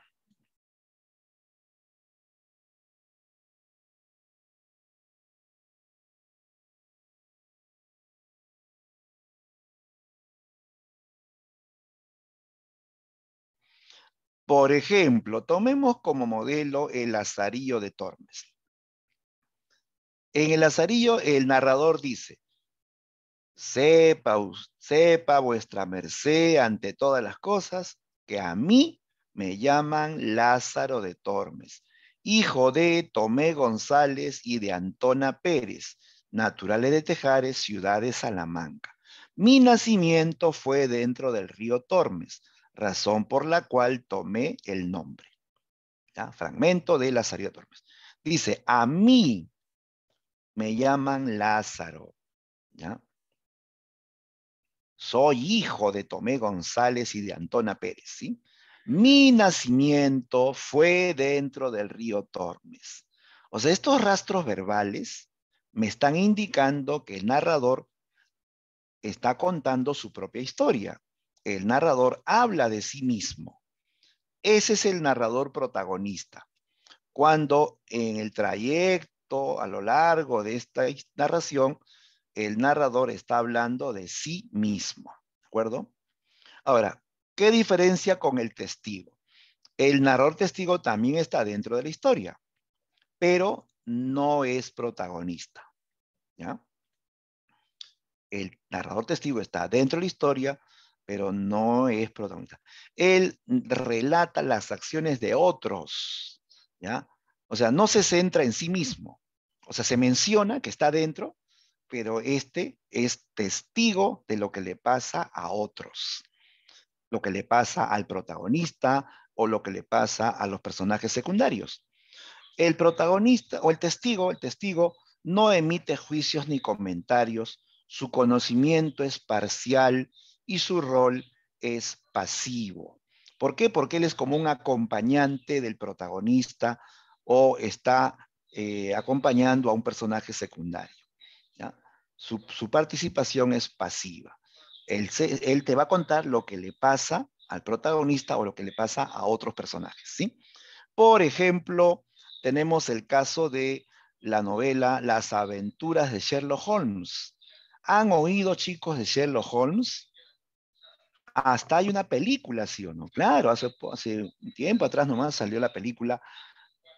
Por ejemplo, tomemos como modelo el azarillo de Tormes. En el Lazarillo, el narrador dice, sepa, sepa vuestra merced ante todas las cosas que a mí me llaman Lázaro de Tormes, hijo de Tomé González y de Antona Pérez, naturales de Tejares, ciudad de Salamanca. Mi nacimiento fue dentro del río Tormes, razón por la cual tomé el nombre. ¿Ya? Fragmento de Lazarillo Tormes. Dice, a mí me llaman Lázaro, ¿ya? Soy hijo de Tomé González y de Antona Pérez, Mi nacimiento fue dentro del río Tormes. O sea, estos rastros verbales me están indicando que el narrador está contando su propia historia. El narrador habla de sí mismo. Ese es el narrador protagonista. Cuando en el trayecto a lo largo de esta narración, el narrador está hablando de sí mismo, ¿de acuerdo? Ahora, ¿qué diferencia con el testigo? El narrador testigo también está dentro de la historia, pero no es protagonista, ¿ya? El narrador testigo está dentro de la historia, pero no es protagonista. Él relata las acciones de otros, ¿ya? O sea, no se centra en sí mismo. O sea, se menciona que está dentro, pero este es testigo de lo que le pasa a otros, lo que le pasa al protagonista o lo que le pasa a los personajes secundarios. El protagonista o el testigo, el testigo no emite juicios ni comentarios, su conocimiento es parcial y su rol es pasivo. ¿Por qué? Porque él es como un acompañante del protagonista o está eh, acompañando a un personaje secundario. Su, participación es pasiva. Él, te va a contar lo que le pasa al protagonista o lo que le pasa a otros personajes. ¿sí? Por ejemplo, tenemos el caso de la novela Las aventuras de Sherlock Holmes. ¿Han oído, chicos, de Sherlock Holmes? Hasta hay una película, ¿sí o no? Claro, hace, hace tiempo atrás nomás salió la película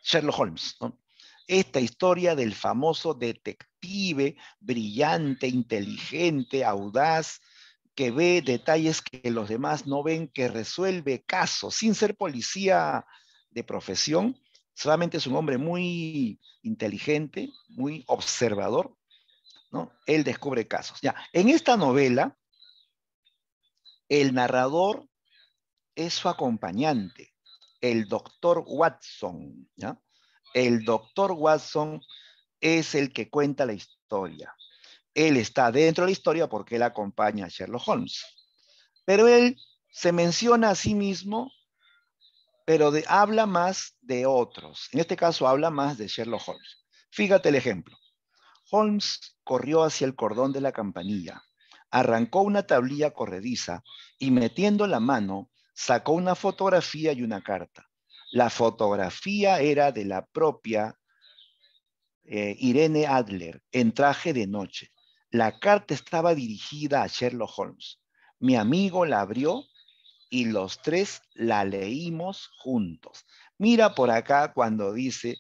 Sherlock Holmes. ¿no? esta historia del famoso detective brillante, inteligente, audaz, que ve detalles que los demás no ven, que resuelve casos sin ser policía de profesión. Solamente es un hombre muy inteligente, muy observador, ¿no? Él descubre casos. Ya, en esta novela, el narrador es su acompañante, el doctor Watson, ¿ya? El doctor Watson es el que cuenta la historia. Él está dentro de la historia porque él acompaña a Sherlock Holmes. Pero él se menciona a sí mismo, pero habla más de otros. En este caso habla más de Sherlock Holmes. Fíjate el ejemplo. Holmes corrió hacia el cordón de la campanilla, arrancó una tablilla corrediza y metiendo la mano sacó una fotografía y una carta. La fotografía era de la propia eh, Irene Adler en traje de noche. La carta estaba dirigida a Sherlock Holmes. Mi amigo la abrió y los tres la leímos juntos. Mira por acá cuando dice,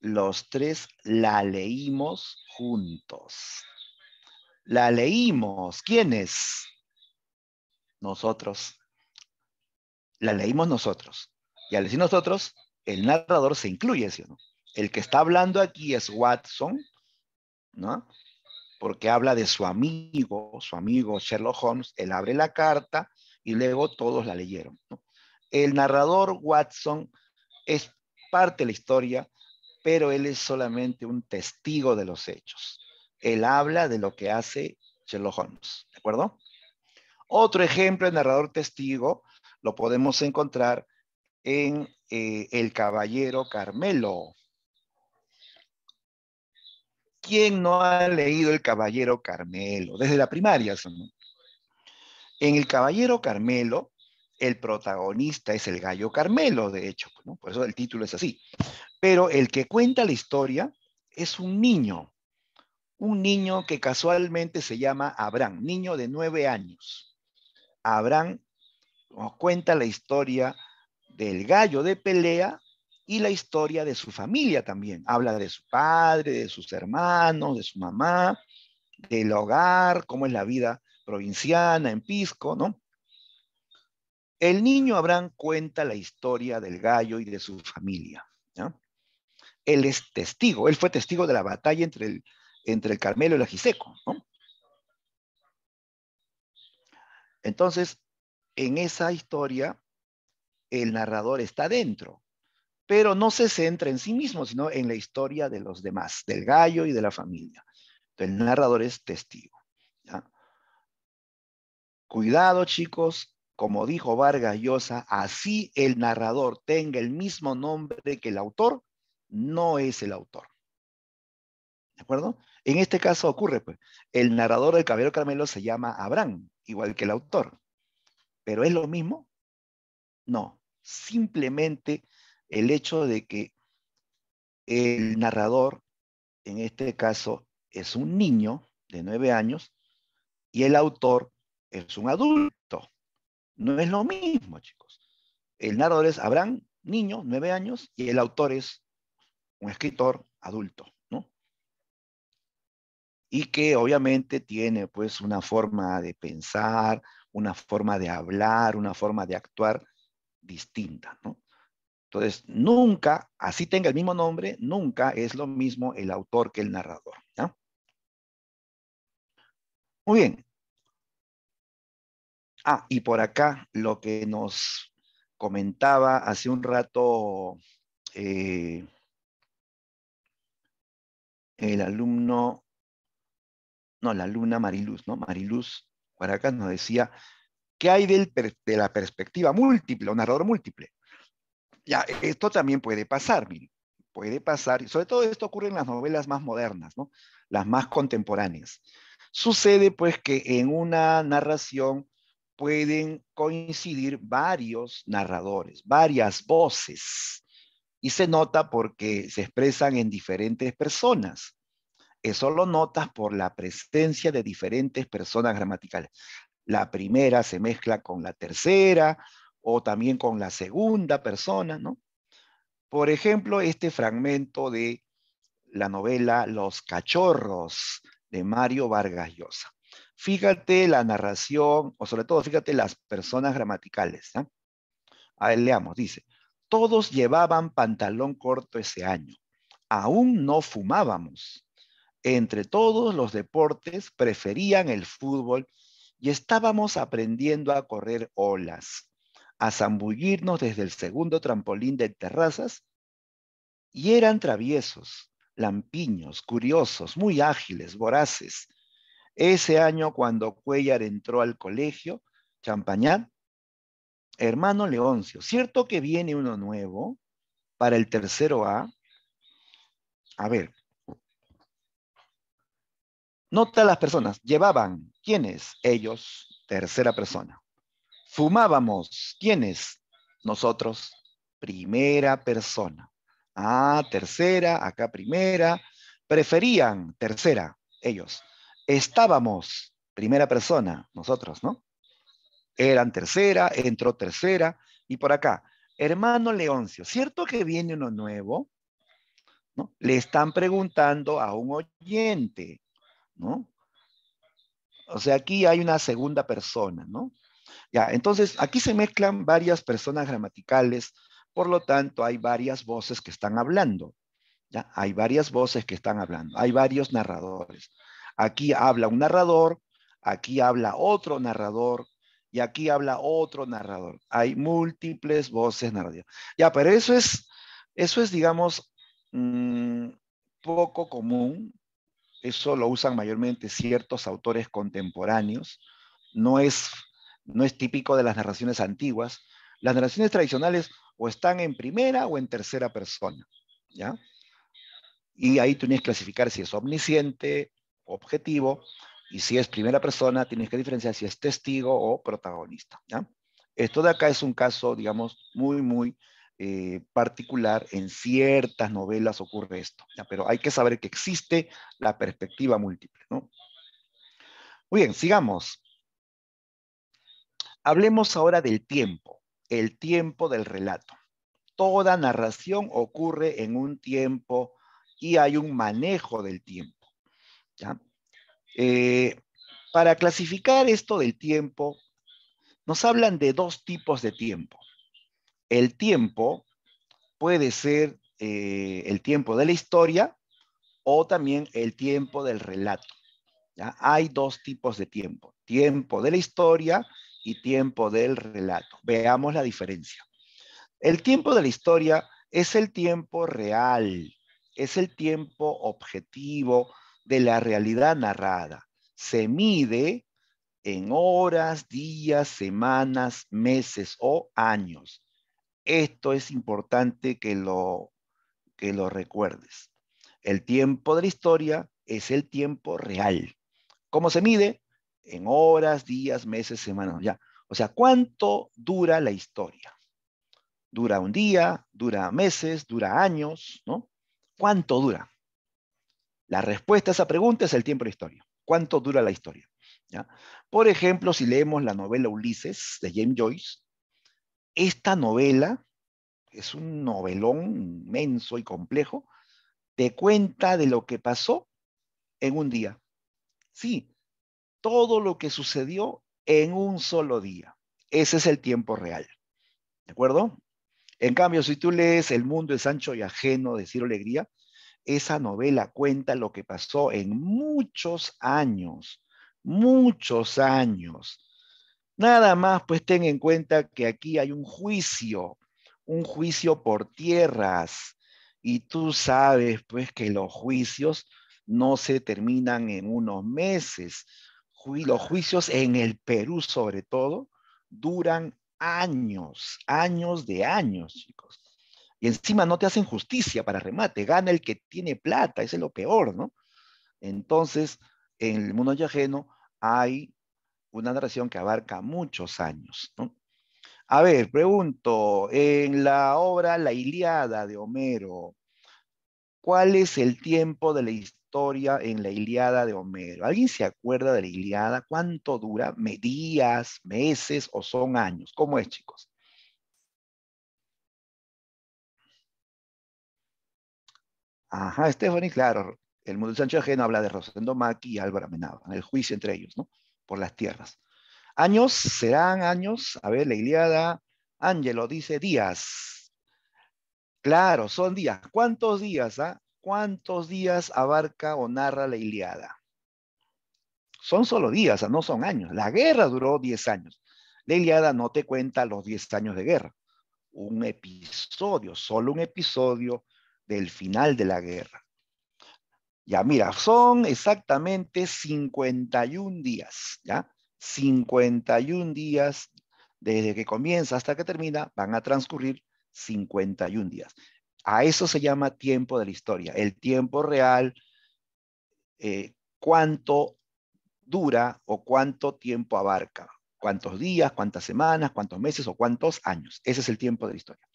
los tres la leímos juntos. La leímos. ¿Quiénes? Nosotros la leímos nosotros. Y al decir nosotros, el narrador se incluye, ¿sí o no? El que está hablando aquí es Watson, ¿no? Porque habla de su amigo, su amigo Sherlock Holmes, él abre la carta y luego todos la leyeron. ¿no? El narrador Watson es parte de la historia, pero él es solamente un testigo de los hechos. Él habla de lo que hace Sherlock Holmes, ¿de acuerdo? Otro ejemplo de narrador testigo lo podemos encontrar en eh, El Caballero Carmelo. ¿Quién no ha leído El Caballero Carmelo? Desde la primaria. En El Caballero Carmelo, el protagonista es el gallo Carmelo, de hecho, por eso el título es así. Pero el que cuenta la historia es un niño, un niño que casualmente se llama Abraham, niño de nueve años. Abraham cuenta la historia del gallo de pelea y la historia de su familia también. Habla de su padre, de sus hermanos, de su mamá, del hogar, cómo es la vida provinciana en Pisco, ¿no? El niño Abraham cuenta la historia del gallo y de su familia. Él es testigo, él fue testigo de la batalla entre el, entre el Carmelo y el Ajiseco. ¿no? Entonces, en esa historia el narrador está dentro, pero no se centra en sí mismo, sino en la historia de los demás, del gallo y de la familia. el narrador es testigo. Cuidado, chicos, como dijo Vargas Llosa, así el narrador tenga el mismo nombre que el autor, no es el autor. ¿De acuerdo? En este caso ocurre, pues, el narrador del Caballero Carmelo se llama Abraham, igual que el autor. ¿Pero es lo mismo? No, simplemente el hecho de que el narrador, en este caso, es un niño de nueve años y el autor es un adulto. No es lo mismo, chicos. El narrador es Abraham, niño, nueve años, y el autor es un escritor adulto, ¿no? Y que obviamente tiene pues una forma de pensar, una forma de hablar, una forma de actuar distinta, ¿no? Entonces, nunca, así tenga el mismo nombre, nunca es lo mismo el autor que el narrador, ¿ya? Muy bien. Ah, y por acá lo que nos comentaba hace un rato eh, el alumno, no, la alumna Mariluz, ¿no? Mariluz para acá nos decía, ¿qué hay de la perspectiva múltiple o narrador múltiple? Ya, e, esto también puede pasar, puede pasar, y sobre todo esto ocurre en las novelas más modernas, las más contemporáneas. Sucede pues que en una narración pueden coincidir varios narradores, varias voces, y se nota porque se expresan en diferentes personas. Eso lo notas por la presencia de diferentes personas gramaticales. La primera se mezcla con la tercera o también con la segunda persona, ¿no? Por ejemplo, este fragmento de la novela Los cachorros de Mario Vargas Llosa. Fíjate la narración, o sobre todo fíjate las personas gramaticales. ¿no? ¿ah? A ver, leamos, dice, todos llevaban pantalón corto ese año. Aún no fumábamos entre todos los deportes preferían el fútbol y estábamos aprendiendo a correr olas, a zambullirnos desde el segundo trampolín de terrazas y eran traviesos, lampiños, curiosos, muy ágiles, voraces. Ese año cuando Cuellar entró al colegio, Champañán, hermano Leoncio, ¿cierto que viene uno nuevo para el tercero A? A ver, Nota las personas. Llevaban. ¿Quiénes? Ellos. Tercera persona. Fumábamos. ¿Quiénes? Nosotros. Primera persona. Ah, tercera, acá primera. Preferían. Tercera. Ellos. Estábamos. Primera persona. Nosotros, ¿no? Eran tercera, entró tercera. Y por acá. Hermano Leoncio, ¿cierto que viene uno nuevo? ¿No? Le están preguntando a un oyente. ¿no? O sea, aquí hay una segunda persona, ¿no? Ya, entonces aquí se mezclan varias personas gramaticales, por lo tanto hay varias voces que están hablando. ¿ya? Hay varias voces que están hablando, hay varios narradores. Aquí habla un narrador, aquí habla otro narrador, y aquí habla otro narrador. Hay múltiples voces narrativas. Ya, pero eso es, eso es digamos, mm, poco común, eso lo usan mayormente ciertos autores contemporáneos, no es, típico de las narraciones antiguas. Las narraciones tradicionales o están en primera o en tercera persona, ¿ya? Y ahí tienes que clasificar si es omnisciente, objetivo, y si es primera persona, tienes que diferenciar si es testigo o protagonista, ¿ya? Esto de acá es un caso, digamos, muy, muy eh, particular, en ciertas novelas ocurre esto, pero hay que saber que existe la perspectiva múltiple. Muy bien, sigamos. Hablemos ahora del tiempo, el tiempo del relato. Toda narración ocurre en un tiempo y hay un manejo del tiempo. Eh, para clasificar esto del tiempo, nos hablan de dos tipos de tiempo. El tiempo puede ser eh, el tiempo de la historia o también el tiempo del relato. Hay dos tipos de tiempo, tiempo de la historia y tiempo del relato. Veamos la diferencia. El tiempo de la historia es el tiempo real, es el tiempo objetivo de la realidad narrada. Se mide en horas, días, semanas, meses o años. Esto es importante que lo, que lo recuerdes. El tiempo de la historia es el tiempo real. ¿Cómo se mide? En horas, días, meses, semanas. Ya. O sea, ¿cuánto dura la historia? ¿Dura un día? ¿Dura meses? ¿Dura años? ¿No? ¿Cuánto dura? La respuesta a esa pregunta es el tiempo de la historia. ¿Cuánto dura la historia? ¿Ya? Por ejemplo, si leemos la novela Ulises de James Joyce, esta novela, es un novelón inmenso y complejo, te cuenta de lo que pasó en un día. Sí, todo lo que sucedió en un solo día. Ese es el tiempo real. ¿De acuerdo? En cambio, si tú lees El mundo es ancho y ajeno de Ciro Alegría, esa novela cuenta lo que pasó en muchos años, muchos años Nada más, pues ten en cuenta que aquí hay un juicio, un juicio por tierras. Y tú sabes, pues, que los juicios no se terminan en unos meses. Los juicios en el Perú, sobre todo, duran años, años de años, chicos. Y encima no te hacen justicia para remate, gana el que tiene plata, es lo peor, ¿no? Entonces, en el mundo ajeno hay una narración que abarca muchos años. ¿no? A ver, pregunto, en la obra La Iliada de Homero, ¿cuál es el tiempo de la historia en la Iliada de Homero? ¿Alguien se acuerda de la Iliada? ¿Cuánto dura? ¿Medías, meses o son años? ¿Cómo es, chicos? Ajá, Stephanie, claro. El mundo de Sancho Ajeno habla de Rosendo Maki y Álvaro en el juicio entre ellos, ¿no? por las tierras. Años serán años, a ver, la Iliada, Ángelo dice días. Claro, son días. ¿Cuántos días? Ah? ¿Cuántos días abarca o narra la Iliada? Son solo días, ah, no son años. La guerra duró diez años. La Iliada no te cuenta los diez años de guerra. Un episodio, solo un episodio del final de la guerra. Ya, mira, son exactamente 51 días, ¿ya? 51 días desde que comienza hasta que termina, van a transcurrir 51 días. A eso se llama tiempo de la historia, el tiempo real, eh, cuánto dura o cuánto tiempo abarca, cuántos días, cuántas semanas, cuántos meses o cuántos años. Ese es el tiempo de la historia.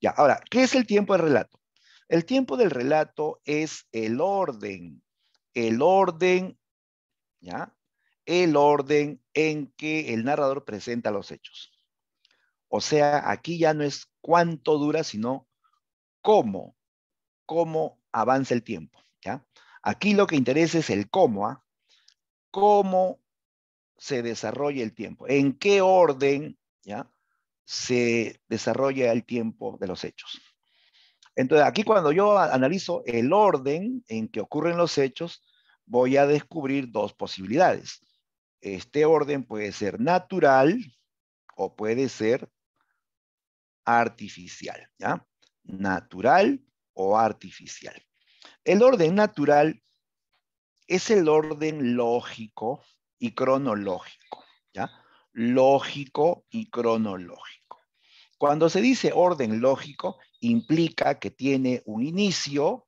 Ya, ahora, ¿qué es el tiempo de relato? El tiempo del relato es el orden, el orden, ¿ya? El orden en que el narrador presenta los hechos. O sea, aquí ya no es cuánto dura, sino cómo, cómo avanza el tiempo, ¿ya? Aquí lo que interesa es el cómo, ¿ah? Cómo se desarrolla el tiempo, en qué orden, ¿ya? Se desarrolla el tiempo de los hechos. Entonces, aquí cuando yo analizo el orden en que ocurren los hechos, voy a descubrir dos posibilidades. Este orden puede ser natural o puede ser artificial, ¿ya? Natural o artificial. El orden natural es el orden lógico y cronológico, ¿ya? Lógico y cronológico. Cuando se dice orden lógico, implica que tiene un inicio,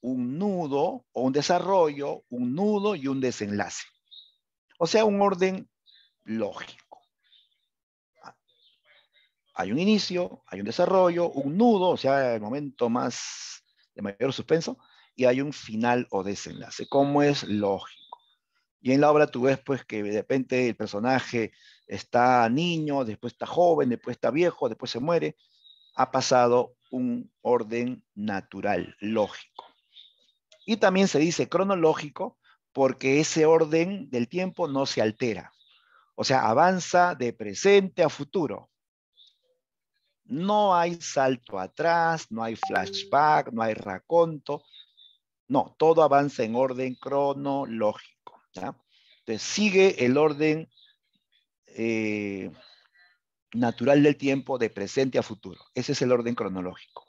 un nudo o un desarrollo, un nudo y un desenlace. O sea, un orden lógico. Hay un inicio, hay un desarrollo, un nudo, o sea, el momento más de mayor suspenso, y hay un final o desenlace, como es lógico. Y en la obra tú ves pues que de repente el personaje está niño, después está joven, después está viejo, después se muere, ha pasado un orden natural, lógico. Y también se dice cronológico porque ese orden del tiempo no se altera. O sea, avanza de presente a futuro. No hay salto atrás, no hay flashback, no hay raconto. No, todo avanza en orden cronológico. ¿ya? Entonces sigue el orden eh, natural del tiempo de presente a futuro. Ese es el orden cronológico.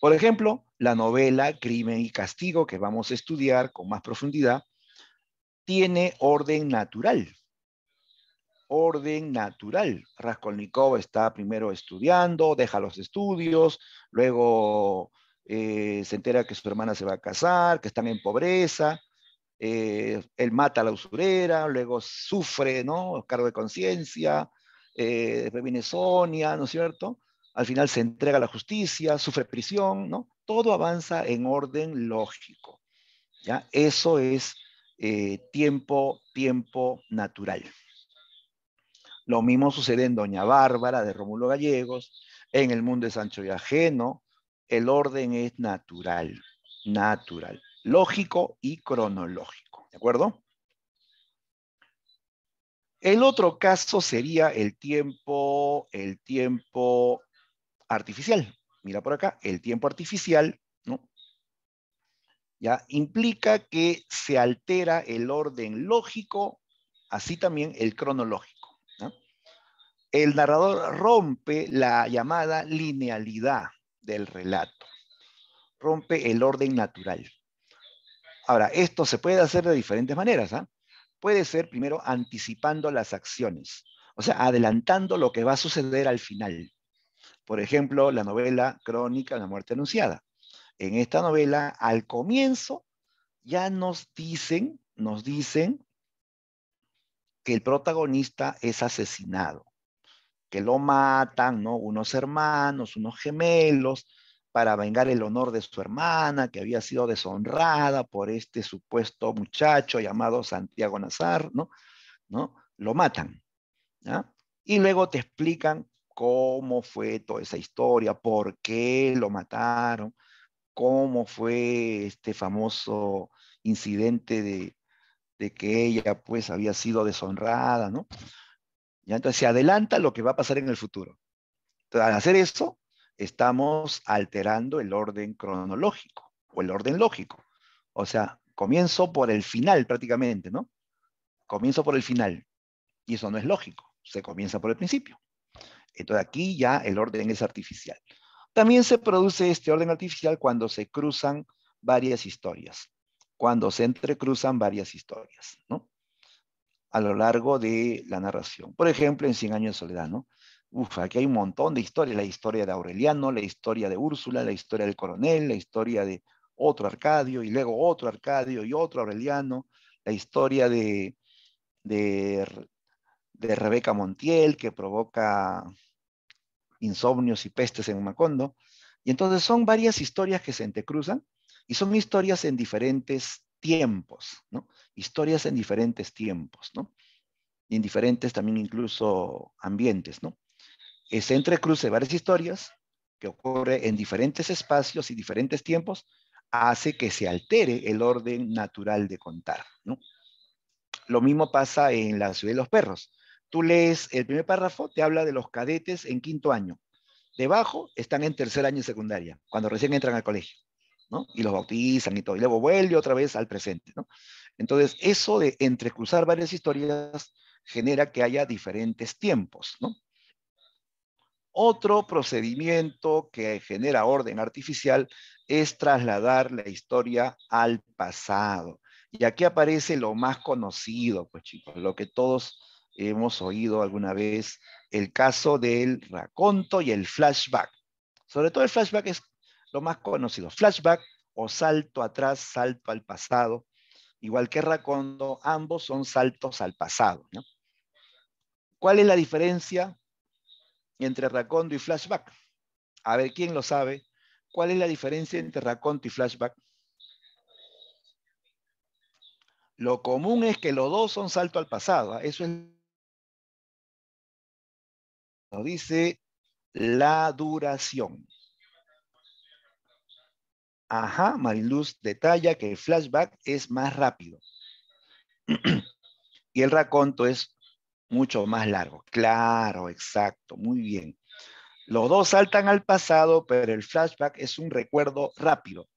Por ejemplo, la novela Crimen y Castigo, que vamos a estudiar con más profundidad, tiene orden natural. Orden natural. Raskolnikov está primero estudiando, deja los estudios, luego eh, se entera que su hermana se va a casar, que están en pobreza, eh, él mata a la usurera, luego sufre, ¿no? Cargo de conciencia, eh, después viene Sonia, ¿no es cierto? Al final se entrega a la justicia, sufre prisión, ¿no? Todo avanza en orden lógico, ¿ya? Eso es eh, tiempo, tiempo natural. Lo mismo sucede en Doña Bárbara de Rómulo Gallegos, en el mundo de Sancho y Ajeno, el orden es natural, natural, lógico y cronológico, ¿de acuerdo? El otro caso sería el tiempo, el tiempo artificial. Mira por acá, el tiempo artificial, ¿no? Ya implica que se altera el orden lógico, así también el cronológico. El narrador rompe la llamada linealidad del relato, rompe el orden natural. Ahora, esto se puede hacer de diferentes maneras. ¿ah? puede ser primero anticipando las acciones, o sea, adelantando lo que va a suceder al final. Por ejemplo, la novela Crónica de la Muerte Anunciada. En esta novela, al comienzo, ya nos dicen, nos dicen que el protagonista es asesinado, que lo matan, ¿no? Unos hermanos, unos gemelos, para vengar el honor de su hermana, que había sido deshonrada por este supuesto muchacho llamado Santiago Nazar, ¿no? ¿No? Lo matan. Y luego te explican cómo fue toda esa historia, por qué lo mataron, cómo fue este famoso incidente de, que ella pues había sido deshonrada, ¿no? ¿Ya? Entonces se adelanta lo que va a pasar en el futuro. Entonces, al hacer eso, estamos alterando el orden cronológico o el orden lógico. O sea, comienzo por el final prácticamente, ¿no? Comienzo por el final. Y eso no es lógico, se comienza por el principio. Entonces aquí ya el orden es artificial. También se produce este orden artificial cuando se cruzan varias historias, cuando se entrecruzan varias historias, ¿no? A lo largo de la narración. Por ejemplo, en Cien años de soledad, ¿no? Uf, aquí hay un montón de historias, la historia de Aureliano, la historia de Úrsula, la historia del coronel, la historia de otro Arcadio y luego otro Arcadio y otro Aureliano, la historia de, de, Rebeca Montiel que provoca insomnios y pestes en Macondo. Y entonces son varias historias que se entrecruzan y son historias en diferentes tiempos, ¿no? Historias en diferentes tiempos, ¿no? Y en diferentes también incluso ambientes, ¿no? ese entrecruce de varias historias que ocurre en diferentes espacios y diferentes tiempos hace que se altere el orden natural de contar. Lo mismo pasa en La ciudad de los perros. Tú lees el primer párrafo, te habla de los cadetes en quinto año. Debajo están en tercer año y secundaria, cuando recién entran al colegio, ¿no? Y los bautizan y todo. Y luego vuelve otra vez al presente, Entonces, eso de entrecruzar varias historias genera que haya diferentes tiempos, otro procedimiento que genera orden artificial es trasladar la historia al pasado. Y aquí aparece lo más conocido, pues chicos, lo que todos hemos oído alguna vez, el caso del raconto y el flashback. Sobre todo el flashback es lo más conocido. Flashback o salto atrás, salto al pasado, igual que raconto, ambos son saltos al pasado. ¿Cuál es la diferencia? entre raconto y flashback. A ver, ¿quién lo sabe? ¿Cuál es la diferencia entre raconto y flashback? Lo común es que los dos son salto al pasado. ¿ah? Eso es. lo dice la duración. Ajá, Mariluz detalla que el flashback es más rápido. y el raconto es mucho más largo. Claro, exacto. Muy bien. Los dos saltan al pasado, pero el flashback es un recuerdo rápido,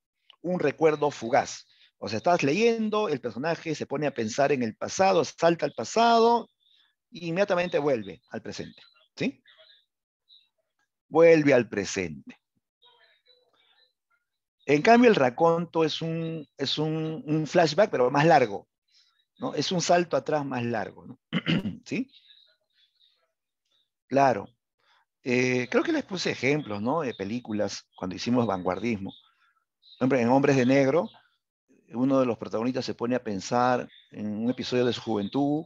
un recuerdo fugaz. O sea, estás leyendo, el personaje se pone a pensar en el pasado, salta al pasado inmediatamente vuelve al presente. ¿Sí? Vuelve al presente. En cambio, el raconto es un, un flashback, pero más largo. Es un salto atrás más largo, ¿no? ¿Sí? Claro. Eh, creo que les puse ejemplos, ¿no? De películas cuando hicimos vanguardismo. Hombre, en Hombres de Negro, uno de los protagonistas se pone a pensar en un episodio de su juventud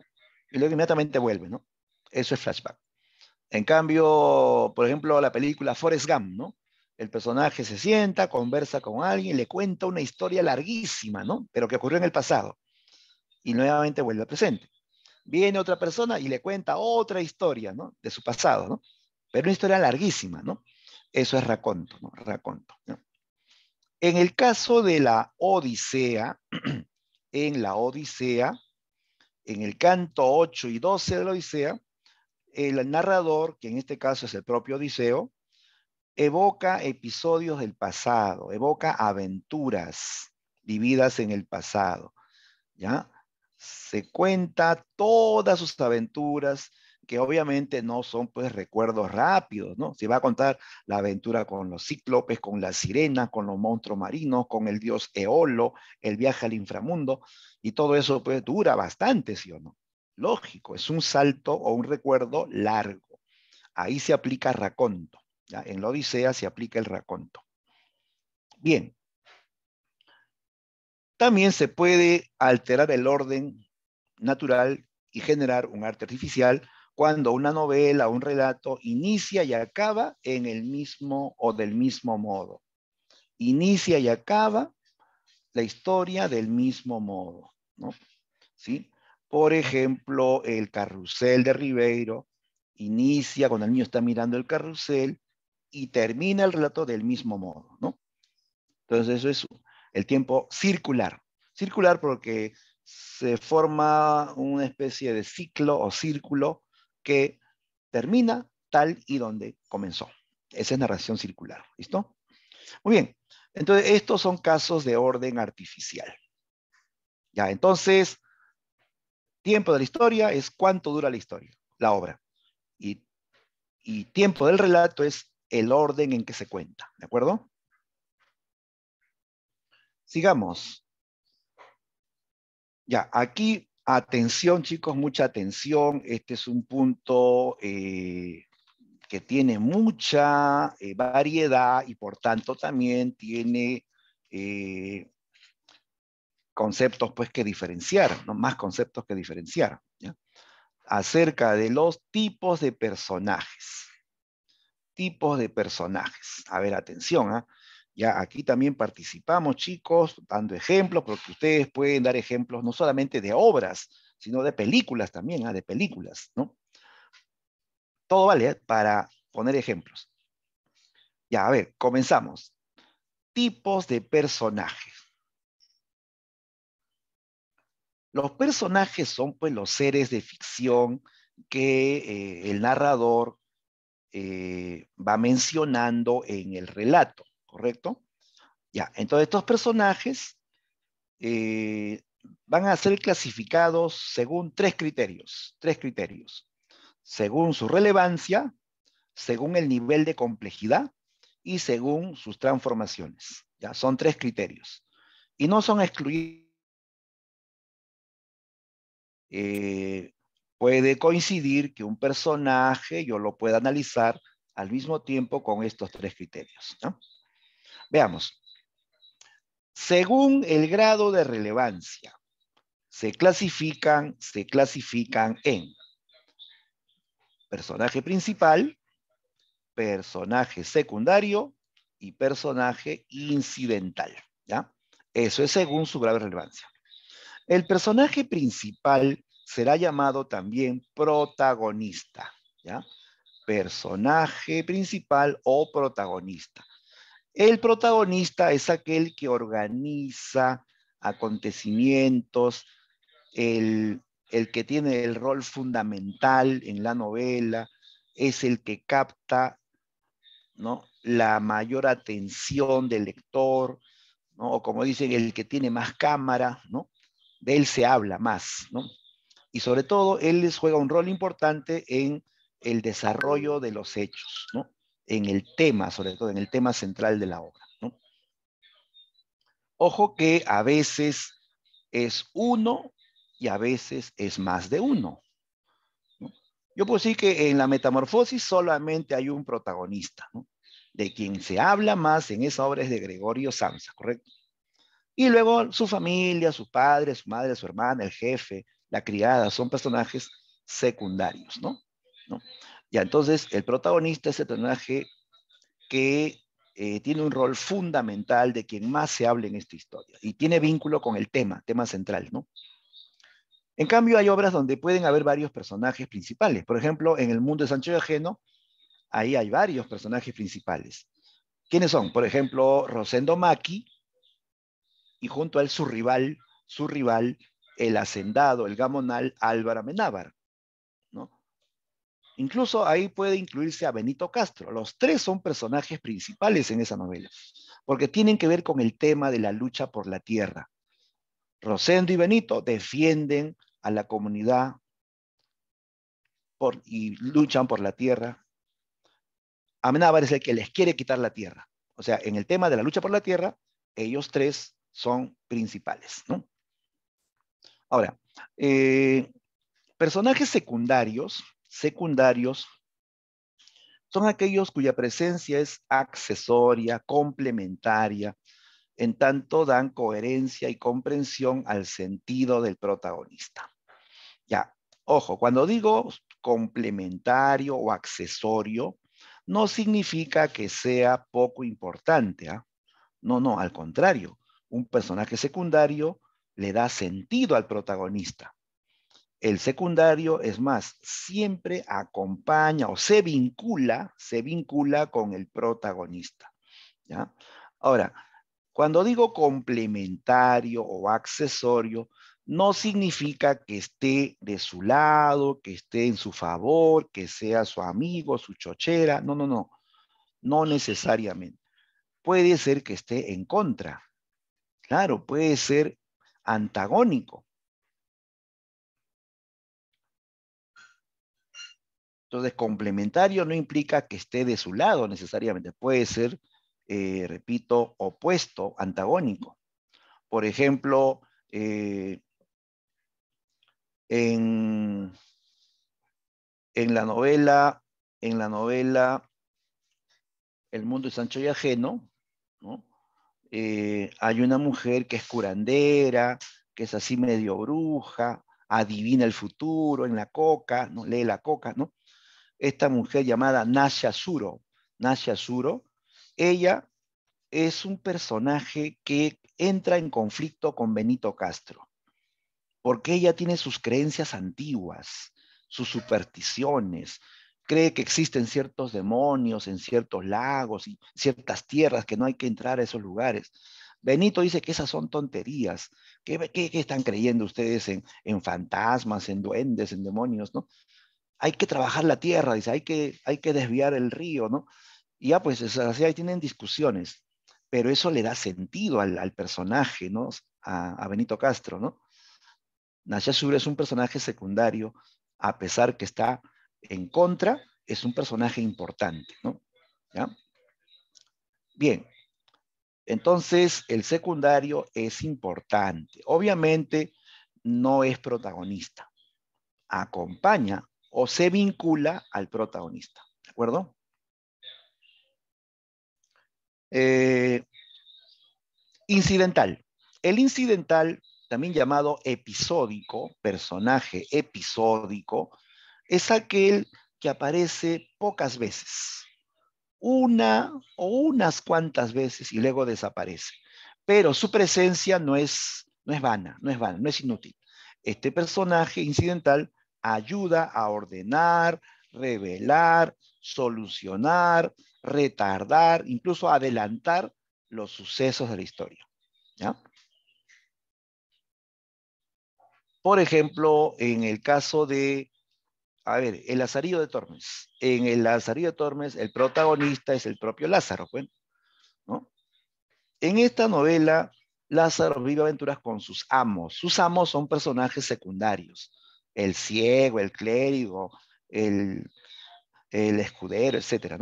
y luego inmediatamente vuelve, ¿no? Eso es flashback. En cambio, por ejemplo, la película Forrest Gump, ¿no? El personaje se sienta, conversa con alguien, le cuenta una historia larguísima, ¿no? Pero que ocurrió en el pasado y nuevamente vuelve al presente. Viene otra persona y le cuenta otra historia, ¿no? De su pasado, ¿no? Pero una historia larguísima, ¿no? Eso es raconto, ¿no? Raconto. En el caso de la Odisea, en la Odisea, en el canto 8 y 12 de la Odisea, el narrador, que en este caso es el propio Odiseo, evoca episodios del pasado, evoca aventuras vividas en el pasado, ¿ya? se cuenta todas sus aventuras, que obviamente no son pues recuerdos rápidos, ¿no? Se va a contar la aventura con los cíclopes, con la sirena, con los monstruos marinos, con el dios Eolo, el viaje al inframundo, y todo eso pues dura bastante, ¿sí o no? Lógico, es un salto o un recuerdo largo. Ahí se aplica raconto, ¿ya? En la Odisea se aplica el raconto. Bien, también se puede alterar el orden natural y generar un arte artificial cuando una novela o un relato inicia y acaba en el mismo o del mismo modo. Inicia y acaba la historia del mismo modo, ¿no? ¿Sí? Por ejemplo, el carrusel de Ribeiro inicia cuando el niño está mirando el carrusel y termina el relato del mismo modo, ¿no? Entonces eso es el tiempo circular. Circular porque se forma una especie de ciclo o círculo que termina tal y donde comenzó. Esa es narración circular. ¿Listo? Muy bien. Entonces, estos son casos de orden artificial. Ya, entonces, tiempo de la historia es cuánto dura la historia, la obra. Y, y tiempo del relato es el orden en que se cuenta. ¿De acuerdo? Sigamos. Ya, aquí, atención chicos, mucha atención. Este es un punto eh, que tiene mucha eh, variedad y por tanto también tiene eh, conceptos pues que diferenciar, más conceptos que diferenciar. Acerca de los tipos de personajes. Tipos de personajes. A ver, atención, ¿ah? Ya aquí también participamos, chicos, dando ejemplos, porque ustedes pueden dar ejemplos no solamente de obras, sino de películas también, ah, de películas, ¿no? Todo vale para poner ejemplos. Ya, a ver, comenzamos. Tipos de personajes. Los personajes son pues los seres de ficción que eh, el narrador eh, va mencionando en el relato. ¿correcto? Ya, entonces estos personajes eh, van a ser clasificados según tres criterios, tres criterios. Según su relevancia, según el nivel de complejidad y según sus transformaciones. Ya, son tres criterios. Y no son excluidos. Eh, puede coincidir que un personaje yo lo pueda analizar al mismo tiempo con estos tres criterios. ¿no? Veamos. Según el grado de relevancia, se clasifican, se clasifican en personaje principal, personaje secundario y personaje incidental. ¿ya? Eso es según su grado de relevancia. El personaje principal será llamado también protagonista, ¿ya? Personaje principal o protagonista. El protagonista es aquel que organiza acontecimientos, el, que tiene el rol fundamental en la novela, es el que capta ¿no? la mayor atención del lector, ¿no? o como dicen, el que tiene más cámara, ¿no? de él se habla más. ¿no? Y sobre todo, él juega un rol importante en el desarrollo de los hechos. ¿no? en el tema, sobre todo en el tema central de la obra. Ojo que a veces es uno y a veces es más de uno. Yo puedo decir que en la metamorfosis solamente hay un protagonista. ¿no? De quien se habla más en esa obra es de Gregorio Samsa, ¿correcto? Y luego su familia, su padre, su madre, su hermana, el jefe, la criada, son personajes secundarios, ¿No? Ya, entonces, el protagonista es el personaje que eh, tiene un rol fundamental de quien más se habla en esta historia y tiene vínculo con el tema, tema central, ¿no? En cambio, hay obras donde pueden haber varios personajes principales. Por ejemplo, en el mundo de Sancho de Ajeno, ahí hay varios personajes principales. ¿Quiénes son? Por ejemplo, Rosendo Maki y junto a él su rival, su rival, el hacendado, el gamonal Álvaro Menábar. Incluso ahí puede incluirse a Benito Castro. Los tres son personajes principales en esa novela, porque tienen que ver con el tema de la lucha por la tierra. Rosendo y Benito defienden a la comunidad y luchan por la tierra. Amenábar es el que les quiere quitar la tierra. O sea, en el tema de la lucha por la tierra, ellos tres son principales. Ahora, eh, personajes secundarios secundarios son aquellos cuya presencia es accesoria, complementaria, en tanto dan coherencia y comprensión al sentido del protagonista. Ya, ojo, cuando digo complementario o accesorio, no significa que sea poco importante. ¿ah? No, no, al contrario, un personaje secundario le da sentido al protagonista. El secundario, es más, siempre acompaña o se vincula, se vincula con el protagonista. ¿ya? Ahora, cuando digo complementario o accesorio, no significa que esté de su lado, que esté en su favor, que sea su amigo, su chochera. No, no, no. No necesariamente. Puede ser que esté en contra. Claro, puede ser antagónico. Entonces, complementario no implica que esté de su lado necesariamente, puede ser, eh, repito, opuesto, antagónico. Por ejemplo, eh, en, la novela, en la novela El mundo es ancho y ajeno, eh, hay una mujer que es curandera, que es así medio bruja, adivina el futuro en la coca, ¿no? lee la coca, ¿no? esta mujer llamada Nasha Suro. Nasha Suro, ella es un personaje que entra en conflicto con Benito Castro, porque ella tiene sus creencias antiguas, sus supersticiones, cree que existen ciertos demonios en ciertos lagos y ciertas tierras, que no hay que entrar a esos lugares. Benito dice que esas son tonterías. ¿Qué, están creyendo ustedes en, en, fantasmas, en duendes, en demonios? ¿no? hay que trabajar la tierra, dice, hay que, hay que desviar el río, ¿no? Y ya, pues, así ahí tienen discusiones, pero eso le da sentido al, personaje, ¿no? A, Benito Castro, ¿no? Nasha es un personaje secundario, a pesar que está en contra, es un personaje importante, ¿no? ¿Ya? Bien, entonces el secundario es importante. Obviamente no es protagonista, acompaña o se vincula al protagonista. ¿De acuerdo? Eh, incidental. El incidental, también llamado episódico, personaje episódico, es aquel que aparece pocas veces, una o unas cuantas veces y luego desaparece. Pero su presencia no es, no es vana, no es vana, no es inútil. Este personaje incidental ayuda a ordenar, revelar, solucionar, retardar, incluso adelantar los sucesos de la historia. ¿ya? Por ejemplo, en el caso de, a ver, el Lazarillo de Tormes. En el Lazarillo de Tormes, el protagonista es el propio Lázaro, ¿Bueno? Pues, en esta novela, Lázaro vive aventuras con sus amos. Sus amos son personajes secundarios el ciego, el clérigo, el, escudero, etcétera,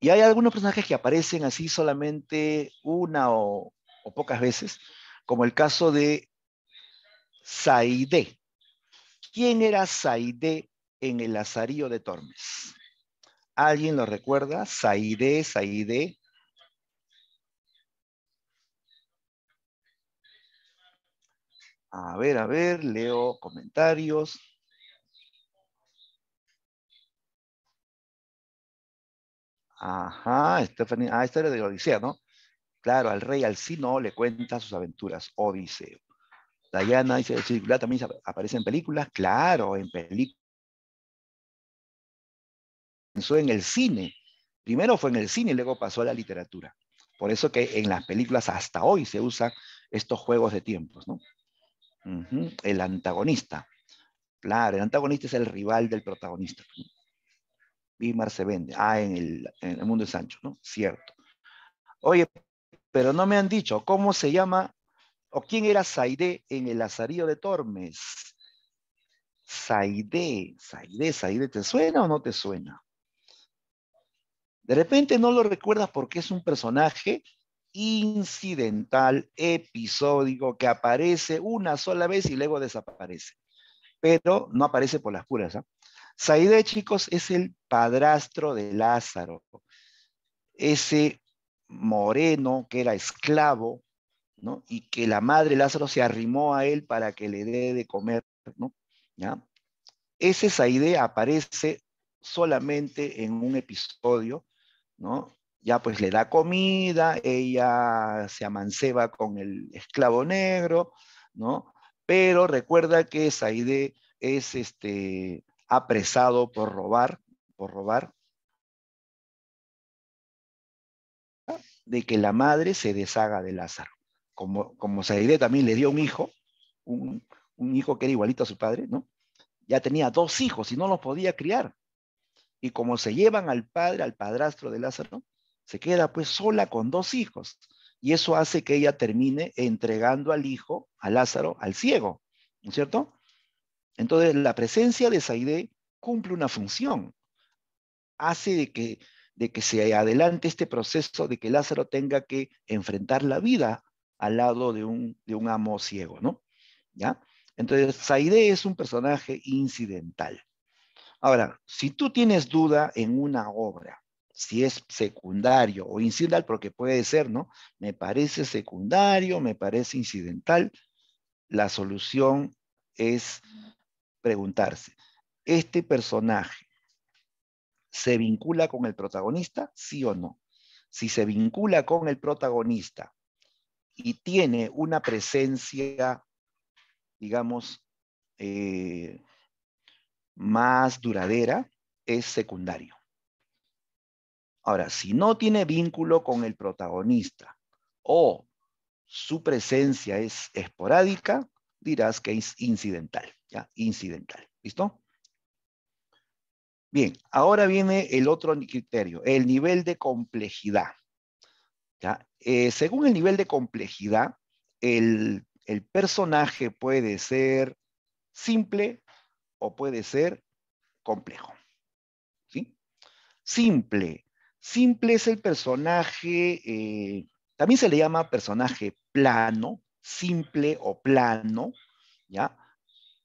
Y hay algunos personajes que aparecen así solamente una o, pocas veces, como el caso de Saide. ¿Quién era Saide en el lazarío de Tormes? ¿Alguien lo recuerda? Saide, Saide. A ver, a ver, leo comentarios. Ajá, Stephanie. Ah, esta era de Odisea, ¿no? Claro, al rey al sino, le cuenta sus aventuras, Odiseo. Diana dice, el circular también aparece en películas. Claro, en películas. Pensó en el cine. Primero fue en el cine y luego pasó a la literatura. Por eso que en las películas hasta hoy se usan estos juegos de tiempos, ¿no? El antagonista. Claro, el antagonista es el rival del protagonista. Bimar se vende. Ah, en el, mundo de Sancho, ¿no? Cierto. Oye, pero no me han dicho cómo se llama o quién era Saide en el lazarío de Tormes. Saide, Saide, Saide, ¿te suena o no te suena? De repente no lo recuerdas porque es un personaje incidental, episódico, que aparece una sola vez y luego desaparece. Pero no aparece por las curas, ¿eh? ¿ah? Saide, chicos, es el padrastro de Lázaro. Ese moreno que era esclavo, ¿no? Y que la madre Lázaro se arrimó a él para que le dé de comer, ¿no? ¿Ya? Ese Saide aparece solamente en un episodio, ¿no? ya pues le da comida, ella se amanceba con el esclavo negro, ¿no? Pero recuerda que Saide es este, apresado por robar, por robar, de que la madre se deshaga de Lázaro. Como, como Saide también le dio un hijo, un, un hijo que era igualito a su padre, ¿no? Ya tenía dos hijos y no los podía criar. Y como se llevan al padre, al padrastro de Lázaro, se queda pues sola con dos hijos. Y eso hace que ella termine entregando al hijo, a Lázaro, al ciego. ¿No es cierto? Entonces, la presencia de Saide cumple una función. Hace de que, de que se adelante este proceso de que Lázaro tenga que enfrentar la vida al lado de un, de un amo ciego, ¿no? ¿Ya? Entonces, Saide es un personaje incidental. Ahora, si tú tienes duda en una obra, si es secundario o incidental, porque puede ser, ¿no? Me parece secundario, me parece incidental. La solución es preguntarse, ¿este personaje se vincula con el protagonista, sí o no? Si se vincula con el protagonista y tiene una presencia, digamos, eh, más duradera, es secundario Ahora, si no tiene vínculo con el protagonista o su presencia es esporádica, dirás que es incidental, ¿ya? Incidental, ¿listo? Bien, ahora viene el otro criterio, el nivel de complejidad. Eh, según el nivel de complejidad, el, el personaje puede ser simple o puede ser complejo. ¿sí? Simple Simple es el personaje, eh, también se le llama personaje plano, simple o plano, ¿ya?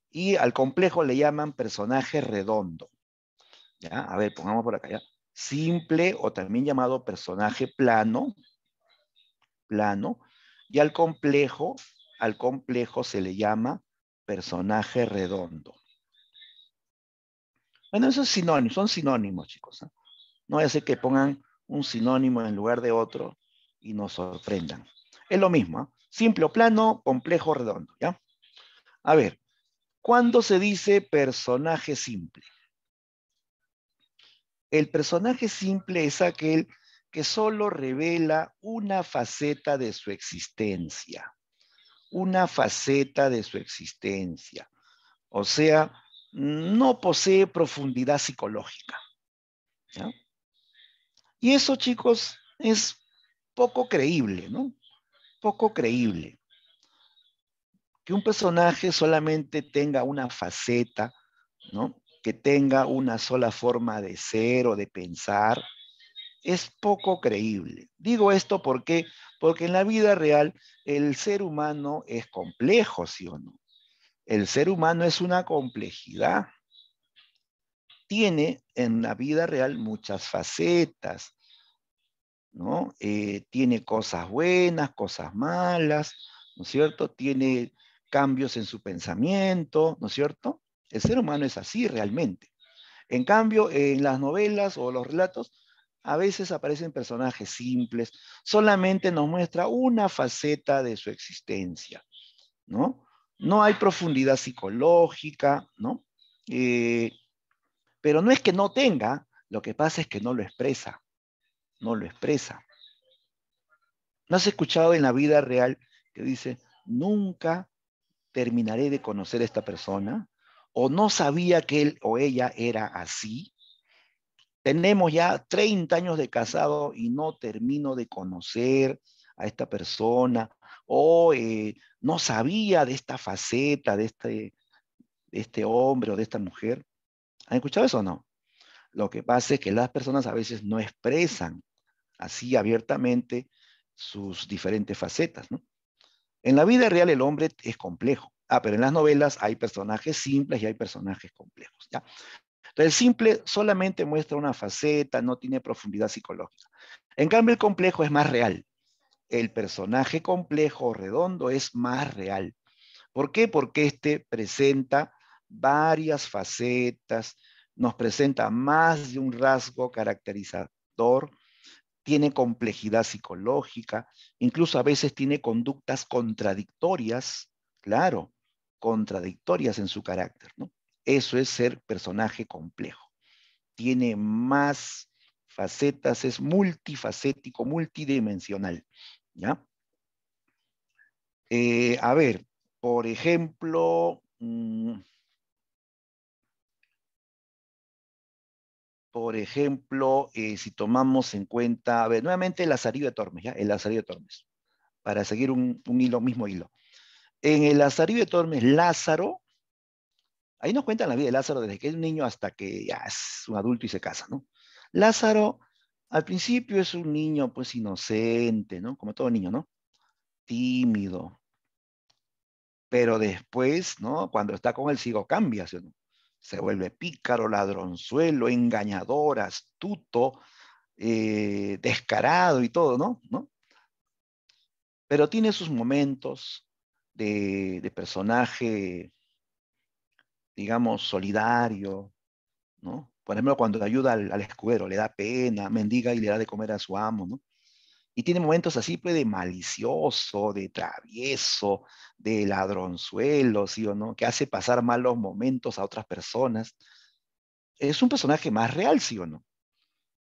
Y al complejo le llaman personaje redondo. ¿ya? A ver, pongamos por acá, ¿ya? Simple o también llamado personaje plano, plano, y al complejo, al complejo se le llama personaje redondo. Bueno, esos es sinónimos, son sinónimos, chicos. ¿ah? No hace que pongan un sinónimo en lugar de otro y nos sorprendan. Es lo mismo, ¿ah? simple o plano, complejo redondo, ¿ya? A ver, ¿cuándo se dice personaje simple? El personaje simple es aquel que solo revela una faceta de su existencia. Una faceta de su existencia. O sea, no posee profundidad psicológica. ¿ya? Y eso, chicos, es poco creíble, ¿no? Poco creíble. Que un personaje solamente tenga una faceta, ¿no? Que tenga una sola forma de ser o de pensar, es poco creíble. Digo esto porque, porque en la vida real el ser humano es complejo, ¿sí o no? El ser humano es una complejidad tiene en la vida real muchas facetas, ¿no? Eh, tiene cosas buenas, cosas malas, ¿no es cierto? Tiene cambios en su pensamiento, ¿no es cierto? El ser humano es así realmente. En cambio, en las novelas o los relatos, a veces aparecen personajes simples, solamente nos muestra una faceta de su existencia, ¿no? No hay profundidad psicológica, ¿no? Eh, pero no es que no tenga, lo que pasa es que no lo expresa. No lo expresa. ¿No has escuchado en la vida real que dice, nunca terminaré de conocer a esta persona? ¿O no sabía que él o ella era así? Tenemos ya 30 años de casado y no termino de conocer a esta persona. O eh, no sabía de esta faceta, de este, de este hombre o de esta mujer. ¿Han escuchado eso o no? Lo que pasa es que las personas a veces no expresan así abiertamente sus diferentes facetas, En la vida real el hombre es complejo. Ah, pero en las novelas hay personajes simples y hay personajes complejos, el simple solamente muestra una faceta, no tiene profundidad psicológica. En cambio, el complejo es más real. El personaje complejo o redondo es más real. ¿Por qué? Porque este presenta varias facetas, nos presenta más de un rasgo caracterizador, tiene complejidad psicológica, incluso a veces tiene conductas contradictorias, claro, contradictorias en su carácter, ¿no? Eso es ser personaje complejo. Tiene más facetas, es multifacético, multidimensional, ¿ya? Eh, a ver, por ejemplo, mm, por ejemplo, eh, si tomamos en cuenta, a ver, nuevamente el azarío de Tormes, ¿ya? El azarío de Tormes, para seguir un, un hilo, mismo hilo. En el azarío de Tormes, Lázaro, ahí nos cuentan la vida de Lázaro desde que es un niño hasta que ya es un adulto y se casa, ¿no? Lázaro, al principio es un niño, pues, inocente, ¿no? Como todo niño, ¿no? Tímido. Pero después, ¿no? Cuando está con el ciego cambia, ¿sí o no? se vuelve pícaro, ladronzuelo, engañador, astuto, eh, descarado y todo, ¿no? Pero tiene sus momentos de, personaje, digamos, solidario, ¿no? Por ejemplo, cuando ayuda al, al, escudero, le da pena, mendiga y le da de comer a su amo, ¿no? Y tiene momentos así, pues, de malicioso, de travieso, de ladronzuelo, ¿sí o no? Que hace pasar malos momentos a otras personas. Es un personaje más real, ¿sí o no?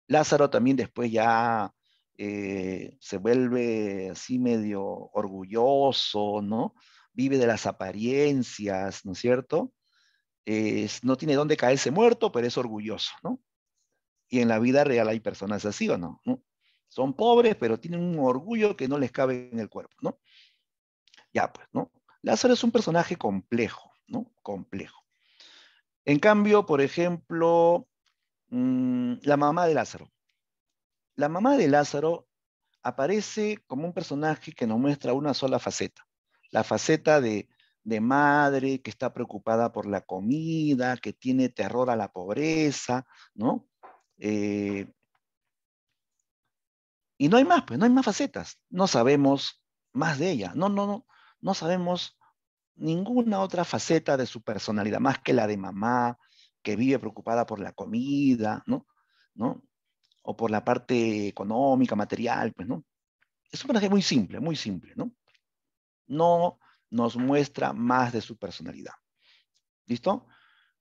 Lázaro también después ya eh, se vuelve así medio orgulloso, ¿no? Vive de las apariencias, ¿no es cierto? no tiene dónde caerse muerto, pero es orgulloso, ¿no? Y en la vida real hay personas así o no, ¿No? Son pobres, pero tienen un orgullo que no les cabe en el cuerpo, ¿no? Ya, pues, ¿no? Lázaro es un personaje complejo, ¿no? Complejo. En cambio, por ejemplo, mm, la mamá de Lázaro. La mamá de Lázaro aparece como un personaje que nos muestra una sola faceta. La faceta de, de madre que está preocupada por la comida, que tiene terror a la pobreza, ¿no? Eh, y no hay más, pues no hay más facetas. No sabemos más de ella. No, no, no. No sabemos ninguna otra faceta de su personalidad más que la de mamá, que vive preocupada por la comida, ¿no? ¿No? O por la parte económica, material, pues, ¿no? Es un personaje muy simple, muy simple, ¿no? No nos muestra más de su personalidad. ¿Listo?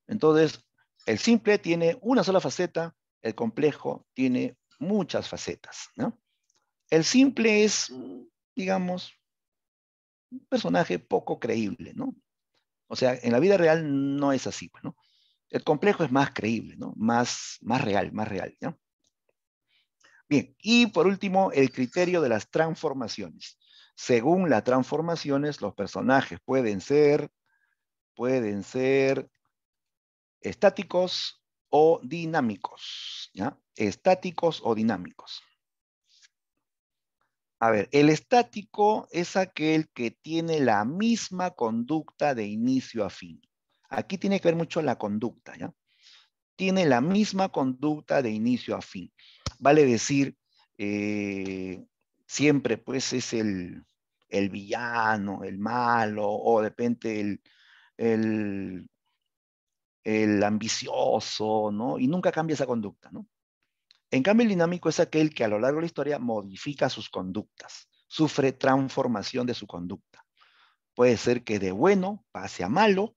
Entonces, el simple tiene una sola faceta, el complejo tiene muchas facetas, ¿no? El simple es, digamos, un personaje poco creíble, ¿no? O sea, en la vida real no es así, ¿no? El complejo es más creíble, ¿no? Más, más real, más real, ¿ya? Bien, y por último, el criterio de las transformaciones. Según las transformaciones, los personajes pueden ser, pueden ser estáticos o dinámicos, ¿ya? Estáticos o dinámicos. A ver, el estático es aquel que tiene la misma conducta de inicio a fin. Aquí tiene que ver mucho la conducta, ¿ya? Tiene la misma conducta de inicio a fin. Vale decir, eh, siempre pues es el, el, villano, el malo, o de repente el, el ambicioso, ¿no? Y nunca cambia esa conducta, ¿no? En cambio, el dinámico es aquel que a lo largo de la historia modifica sus conductas, sufre transformación de su conducta. Puede ser que de bueno pase a malo,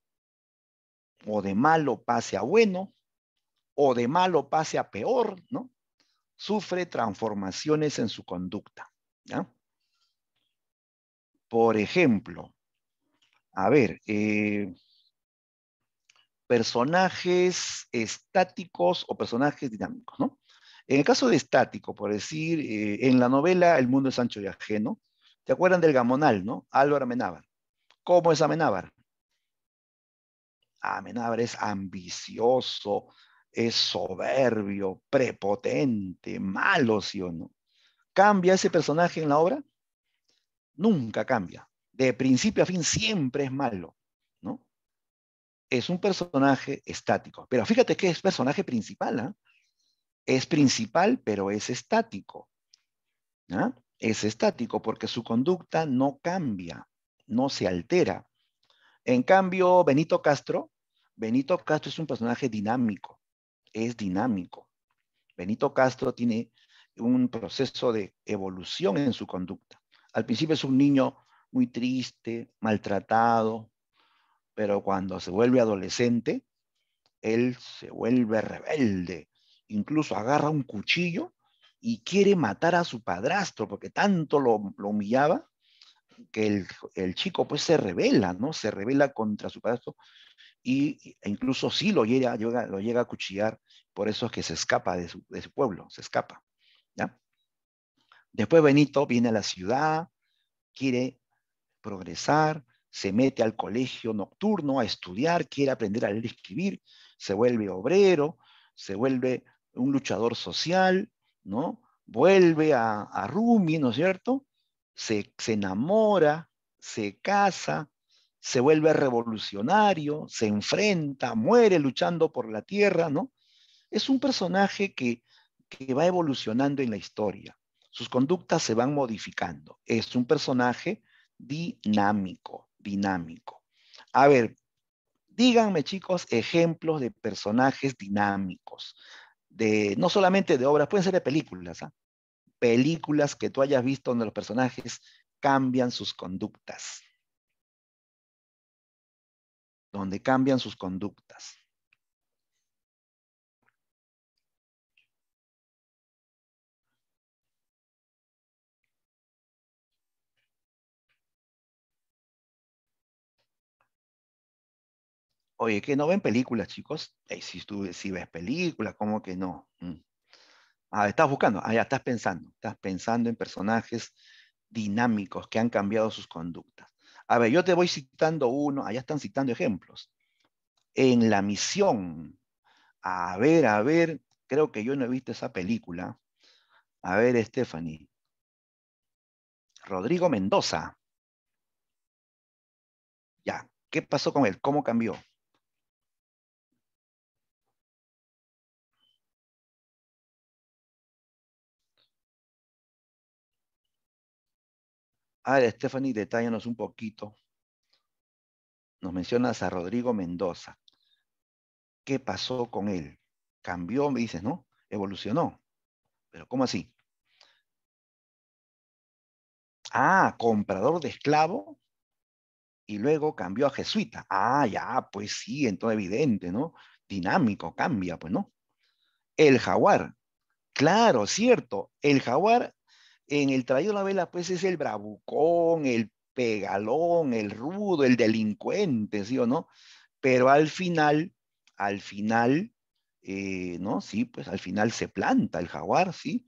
o de malo pase a bueno, o de malo pase a peor, ¿no? Sufre transformaciones en su conducta. ¿ya? Por ejemplo, a ver, eh, personajes estáticos o personajes dinámicos, ¿no? En el caso de estático, por decir, eh, en la novela El mundo es ancho y ajeno, ¿te acuerdan del gamonal, no? Álvaro Amenábar. ¿Cómo es Amenábar? Amenábar es ambicioso, es soberbio, prepotente, malo, ¿sí o no? ¿Cambia ese personaje en la obra? Nunca cambia. De principio a fin siempre es malo, ¿no? Es un personaje estático. Pero fíjate que es personaje principal, ¿ah? es principal, pero es estático. Es estático porque su conducta no cambia, no se altera. En cambio, Benito Castro, Benito Castro es un personaje dinámico, es dinámico. Benito Castro tiene un proceso de evolución en su conducta. Al principio es un niño muy triste, maltratado, pero cuando se vuelve adolescente, él se vuelve rebelde, incluso agarra un cuchillo y quiere matar a su padrastro porque tanto lo, humillaba que el, chico pues se revela, ¿no? Se revela contra su padrastro y, e incluso sí lo llega, lo llega a cuchillar, por eso es que se escapa de su, de su pueblo, se escapa, ¿ya? Después Benito viene a la ciudad, quiere progresar, se mete al colegio nocturno a estudiar, quiere aprender a leer y escribir, se vuelve obrero, se vuelve un luchador social, ¿no? Vuelve a, a Rumi, ¿no es cierto? Se, se enamora, se casa, se vuelve revolucionario, se enfrenta, muere luchando por la tierra, ¿no? Es un personaje que, que, va evolucionando en la historia. Sus conductas se van modificando. Es un personaje dinámico, dinámico. A ver, díganme chicos ejemplos de personajes dinámicos no solamente de obras, pueden ser de películas, ¿ah? películas que tú hayas visto donde los personajes cambian sus conductas. Donde cambian sus conductas. Oye, ¿qué? no ven películas, chicos. si si ves películas, ¿cómo que no? Mm. Ah, estás buscando, ah, ya estás pensando, estás pensando en personajes dinámicos que han cambiado sus conductas. A ver, yo te voy citando uno, allá están citando ejemplos. En La Misión, a ver, a ver, creo que yo no he visto esa película. A ver, Stephanie. Rodrigo Mendoza. Ya, ¿qué pasó con él? ¿Cómo cambió? A ver, Stephanie, detállanos un poquito. Nos mencionas a Rodrigo Mendoza. ¿Qué pasó con él? Cambió, me dices, ¿no? Evolucionó. Pero ¿cómo así? Ah, comprador de esclavo y luego cambió a jesuita. Ah, ya, pues sí, todo evidente, ¿no? Dinámico, cambia, pues no. El jaguar. Claro, cierto. El jaguar en el traído de la vela, pues es el bravucón, el pegalón, el rudo, el delincuente, ¿sí o no? Pero al final, al final, eh, ¿no? Sí, pues al final se planta el jaguar, ¿sí?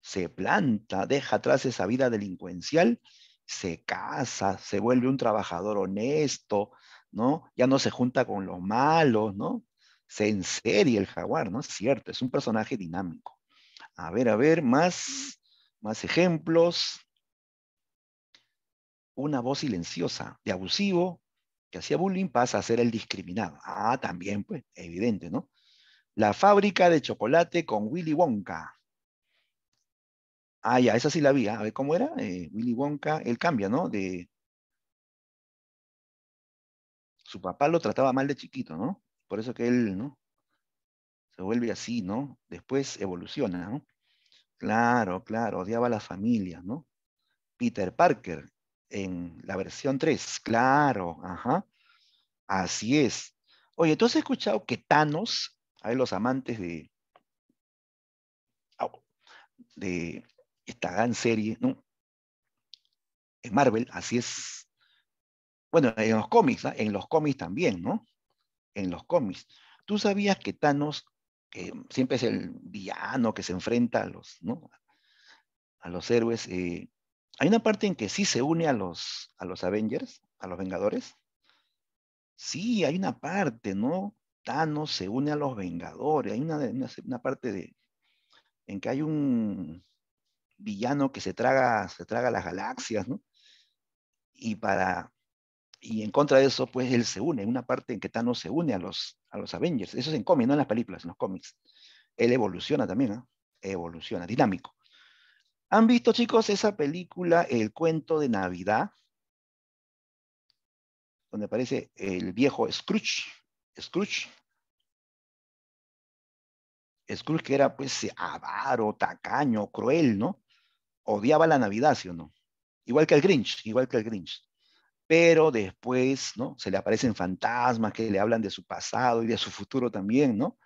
Se planta, deja atrás esa vida delincuencial, se casa, se vuelve un trabajador honesto, ¿no? Ya no se junta con los malos, ¿no? Se enseria el jaguar, ¿no? Es cierto, es un personaje dinámico. A ver, a ver, más más ejemplos. Una voz silenciosa de abusivo que hacía bullying pasa a ser el discriminado. Ah, también, pues, evidente, ¿no? La fábrica de chocolate con Willy Wonka. Ah, ya, esa sí la vi. Ah, a ver cómo era. Eh, Willy Wonka, él cambia, ¿no? De... Su papá lo trataba mal de chiquito, ¿no? Por eso que él, ¿no? Se vuelve así, ¿no? Después evoluciona, ¿no? Claro, claro, odiaba a la familia, ¿no? Peter Parker, en la versión 3, claro, ajá. Así es. Oye, ¿tú has escuchado que Thanos, ver, los amantes de, de esta gran serie, ¿no? En Marvel, así es. Bueno, en los cómics, ¿no? ¿ah? en los cómics también, ¿no? En los cómics. ¿Tú sabías que Thanos que siempre es el villano que se enfrenta a los, ¿no? a los héroes. Eh, hay una parte en que sí se une a los, a los Avengers, a los Vengadores. Sí, hay una parte, ¿no? Thanos se une a los Vengadores. Hay una, una, parte de, en que hay un villano que se traga, se traga las galaxias, ¿no? Y para, y en contra de eso, pues él se une. Una parte en que Thanos se une a los, a los Avengers. Eso es en cómics, no en las películas, en los cómics. Él evoluciona también, ¿no? evoluciona, dinámico. ¿Han visto, chicos, esa película, El cuento de Navidad? Donde aparece el viejo Scrooge. Scrooge. Scrooge que era, pues, avaro, tacaño, cruel, ¿no? Odiaba la Navidad, ¿sí o no? Igual que el Grinch, igual que el Grinch pero después, ¿no? Se le aparecen fantasmas que le hablan de su pasado y de su futuro también, ¿no?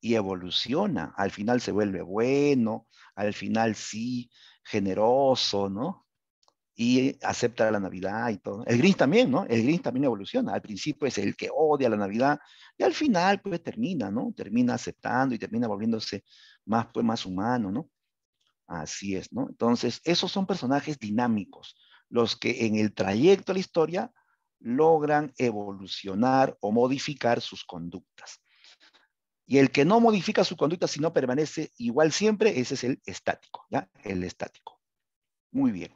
Y evoluciona, al final se vuelve bueno, al final sí, generoso, ¿no? Y acepta la Navidad y todo. El Grinch también, ¿no? El Grinch también evoluciona. Al principio es el que odia la Navidad y al final pues termina, ¿no? Termina aceptando y termina volviéndose más, pues, más humano, ¿no? Así es, ¿no? Entonces, esos son personajes dinámicos los que en el trayecto de la historia logran evolucionar o modificar sus conductas. Y el que no modifica su conducta, sino permanece igual siempre, ese es el estático, ¿ya? El estático. Muy bien.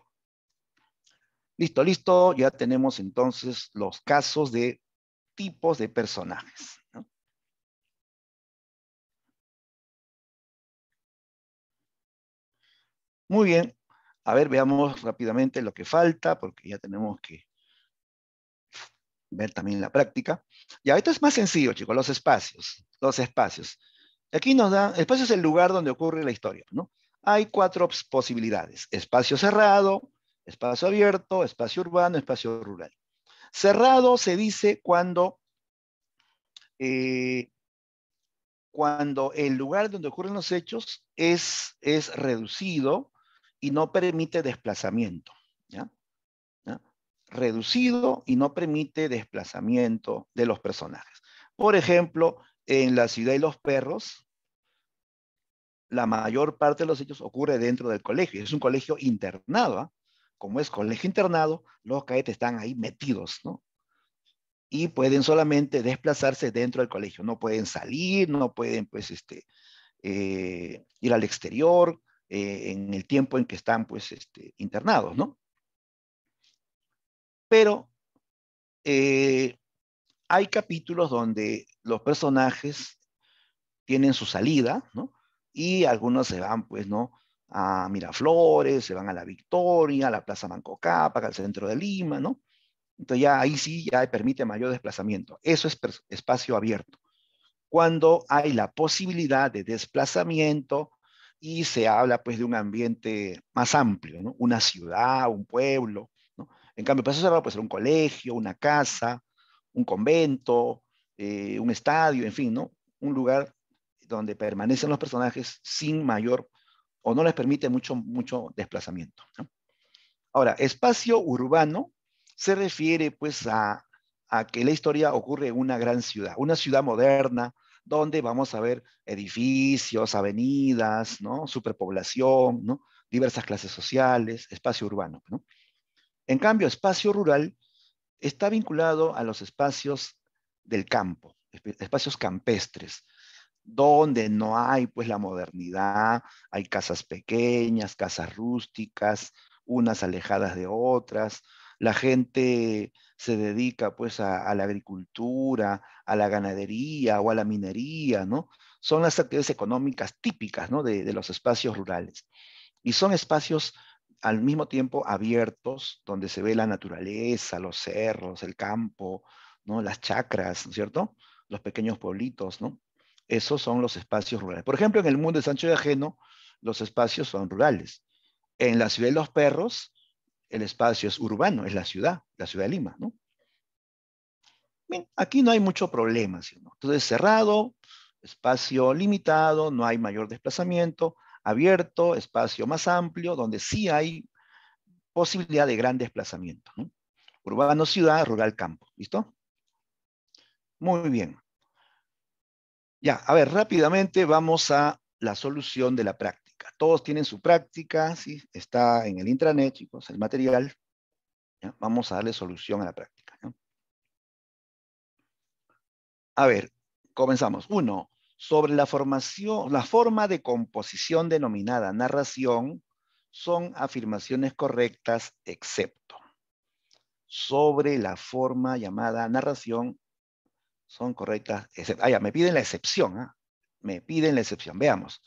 Listo, listo. Ya tenemos entonces los casos de tipos de personajes. Muy bien. A ver, veamos rápidamente lo que falta, porque ya tenemos que ver también la práctica. Ya, esto es más sencillo, chicos, los espacios. Los espacios. Aquí nos dan, espacio es el lugar donde ocurre la historia, ¿no? Hay cuatro posibilidades. Espacio cerrado, espacio abierto, espacio urbano, espacio rural. Cerrado se dice cuando, eh, cuando el lugar donde ocurren los hechos es, es reducido y no permite desplazamiento. ¿ya? Reducido y no permite desplazamiento de los personajes. Por ejemplo, en La ciudad y los perros, la mayor parte de los hechos ocurre dentro del colegio. Es un colegio internado. ¿Ah? Como es colegio internado, los cadetes están ahí metidos, ¿no? Y pueden solamente desplazarse dentro del colegio. No pueden salir, no pueden, pues, este, eh, ir al exterior, eh, en el tiempo en que están pues, este, internados, ¿no? Pero eh, hay capítulos donde los personajes tienen su salida, ¿no? Y algunos se van, pues, ¿no? A Miraflores, se van a La Victoria, a la Plaza Manco al centro de Lima, ¿no? Entonces ya ahí sí ya permite mayor desplazamiento. Eso es espacio abierto. Cuando hay la posibilidad de desplazamiento y se habla pues de un ambiente más amplio, ¿no? Una ciudad, un pueblo, En cambio, para eso se habla ser pues, un colegio, una casa, un convento, eh, un estadio, en fin, ¿no? Un lugar donde permanecen los personajes sin mayor o no les permite mucho, mucho desplazamiento. Ahora, espacio urbano se refiere pues a que la historia ocurre en una gran ciudad, una ciudad moderna, donde vamos a ver edificios, avenidas, ¿no? superpoblación, ¿no? diversas clases sociales, espacio urbano. En cambio, espacio rural está vinculado a los espacios del campo, espacios campestres, donde no hay pues la modernidad, hay casas pequeñas, casas rústicas, unas alejadas de otras, la gente se dedica pues a, la agricultura, a la ganadería o a la minería, ¿no? Son las actividades económicas típicas, ¿no? De, de los espacios rurales. Y son espacios al mismo tiempo abiertos, donde se ve la naturaleza, los cerros, el campo, ¿no? Las chacras, cierto? Los pequeños pueblitos, ¿no? Esos son los espacios rurales. Por ejemplo, en el mundo de Sancho de Ajeno, los espacios son rurales. En la ciudad de los perros, el espacio es urbano, es la ciudad, la ciudad de Lima, ¿no? Bien, aquí no hay mucho problema, ¿no? Entonces, cerrado, espacio limitado, no hay mayor desplazamiento, abierto, espacio más amplio, donde sí hay posibilidad de gran desplazamiento. ¿no? Urbano, ciudad, rural, campo, ¿listo? Muy bien. Ya, a ver, rápidamente vamos a la solución de la práctica todos tienen su práctica, ¿sí? está en el intranet, chicos, pues, el material. Vamos a darle solución a la práctica. A ver, comenzamos. Uno, sobre la formación, la forma de composición denominada narración son afirmaciones correctas excepto. Sobre la forma llamada narración son correctas. Excepto. Ah, ya, me piden la excepción. ¿ah? Me piden la excepción. Veamos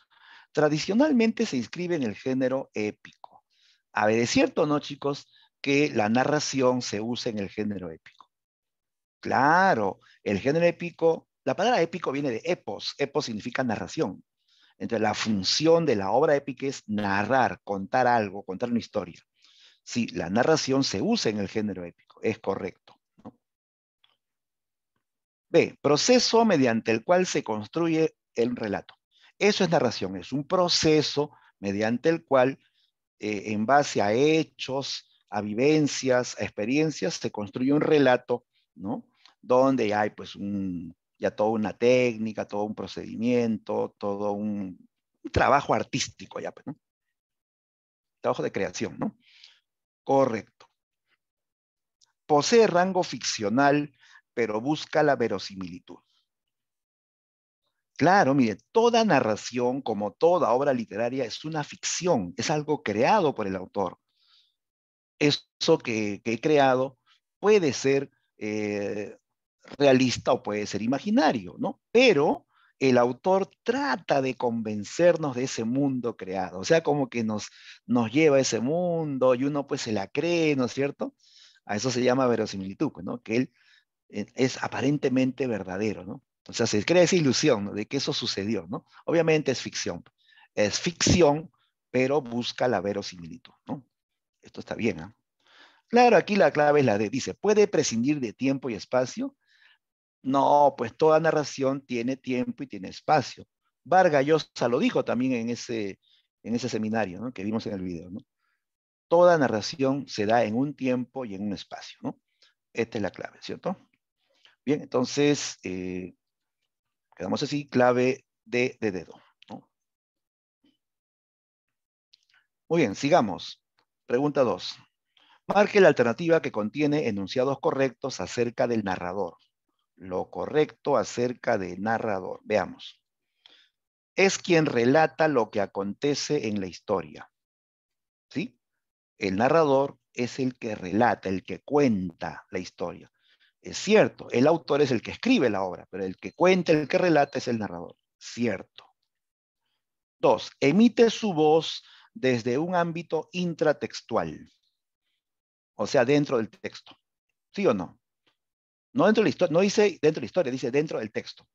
tradicionalmente se inscribe en el género épico. A ver, ¿es cierto no, chicos, que la narración se usa en el género épico? Claro, el género épico, la palabra épico viene de epos, epos significa narración. Entonces, la función de la obra épica es narrar, contar algo, contar una historia. Sí, la narración se usa en el género épico, es correcto. B, proceso mediante el cual se construye el relato. Eso es narración, es un proceso mediante el cual, eh, en base a hechos, a vivencias, a experiencias, se construye un relato, ¿no? Donde hay pues ya toda una técnica, todo un procedimiento, todo un, trabajo artístico ya, pues, ¿no? Trabajo de creación, ¿no? Correcto. Posee rango ficcional, pero busca la verosimilitud. Claro, mire, toda narración, como toda obra literaria, es una ficción, es algo creado por el autor. Eso que, he creado puede ser eh, realista o puede ser imaginario, ¿no? Pero el autor trata de convencernos de ese mundo creado, o sea, como que nos, nos lleva a ese mundo y uno pues se la cree, ¿no es cierto? A eso se llama verosimilitud, ¿no? Que él eh, es aparentemente verdadero, ¿no? O se crea esa ilusión de que eso sucedió, ¿no? Obviamente es ficción. Es ficción, pero busca la verosimilitud, ¿no? Esto está bien, ¿ah? Claro, aquí la clave es la de, dice, ¿puede prescindir de tiempo y espacio? No, pues toda narración tiene tiempo y tiene espacio. Vargas Llosa lo dijo también en ese, en ese seminario ¿no? que vimos en el video, ¿no? Toda narración se da en un tiempo y en un espacio, ¿no? Esta es la clave, ¿cierto? Bien, entonces, eh, Digamos así, clave de dedo. Muy bien, sigamos. Pregunta 2. Marque la alternativa que contiene enunciados correctos acerca del narrador. Lo correcto acerca del narrador. Veamos. Es quien relata lo que acontece en la historia. ¿Sí? El narrador es el que relata, el que cuenta la historia. Es cierto, el autor es el que escribe la obra, pero el que cuenta, el que relata es el narrador. Cierto. Dos, emite su voz desde un ámbito intratextual, o sea, dentro del texto. ¿Sí o no? No, dentro de la historia, no dice dentro de la historia, dice dentro del texto.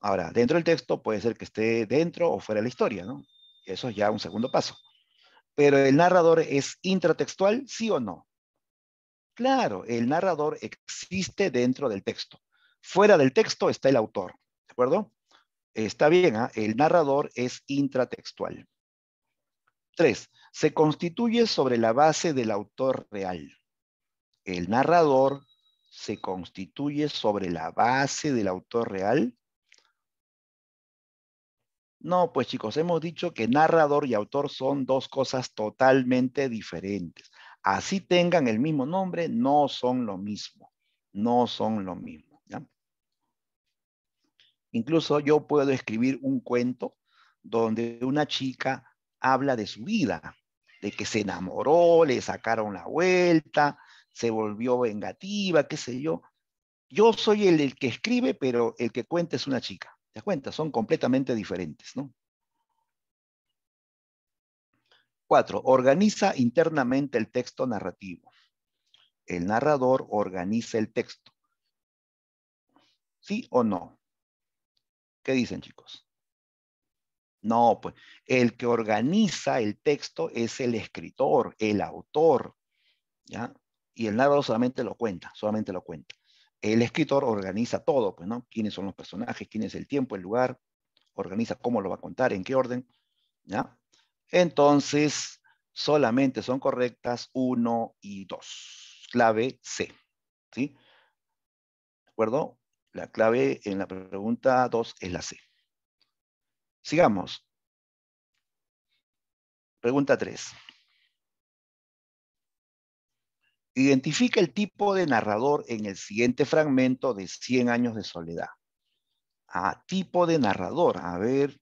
Ahora, dentro del texto puede ser que esté dentro o fuera de la historia, ¿no? Eso es ya un segundo paso. Pero el narrador es intratextual, sí o no. Claro, el narrador existe dentro del texto. Fuera del texto está el autor, ¿de acuerdo? Está bien, ¿ah? el narrador es intratextual. Tres, se constituye sobre la base del autor real. El narrador se constituye sobre la base del autor real. No, pues chicos, hemos dicho que narrador y autor son dos cosas totalmente diferentes así tengan el mismo nombre, no son lo mismo. No son lo mismo. Incluso yo puedo escribir un cuento donde una chica habla de su vida, de que se enamoró, le sacaron la vuelta, se volvió vengativa, qué sé yo. Yo soy el, el que escribe, pero el que cuenta es una chica. ¿Te das cuenta? Son completamente diferentes, ¿no? Cuatro, organiza internamente el texto narrativo. El narrador organiza el texto. ¿Sí o no? ¿Qué dicen, chicos? No, pues el que organiza el texto es el escritor, el autor, ¿ya? Y el narrador solamente lo cuenta, solamente lo cuenta. El escritor organiza todo, pues, ¿no? ¿Quiénes son los personajes? ¿Quién es el tiempo, el lugar? Organiza cómo lo va a contar, en qué orden, ¿ya? Entonces, solamente son correctas 1 y 2. Clave C. ¿Sí? ¿De acuerdo? La clave en la pregunta 2 es la C. Sigamos. Pregunta 3. Identifica el tipo de narrador en el siguiente fragmento de 100 años de soledad. a ah, tipo de narrador. A ver,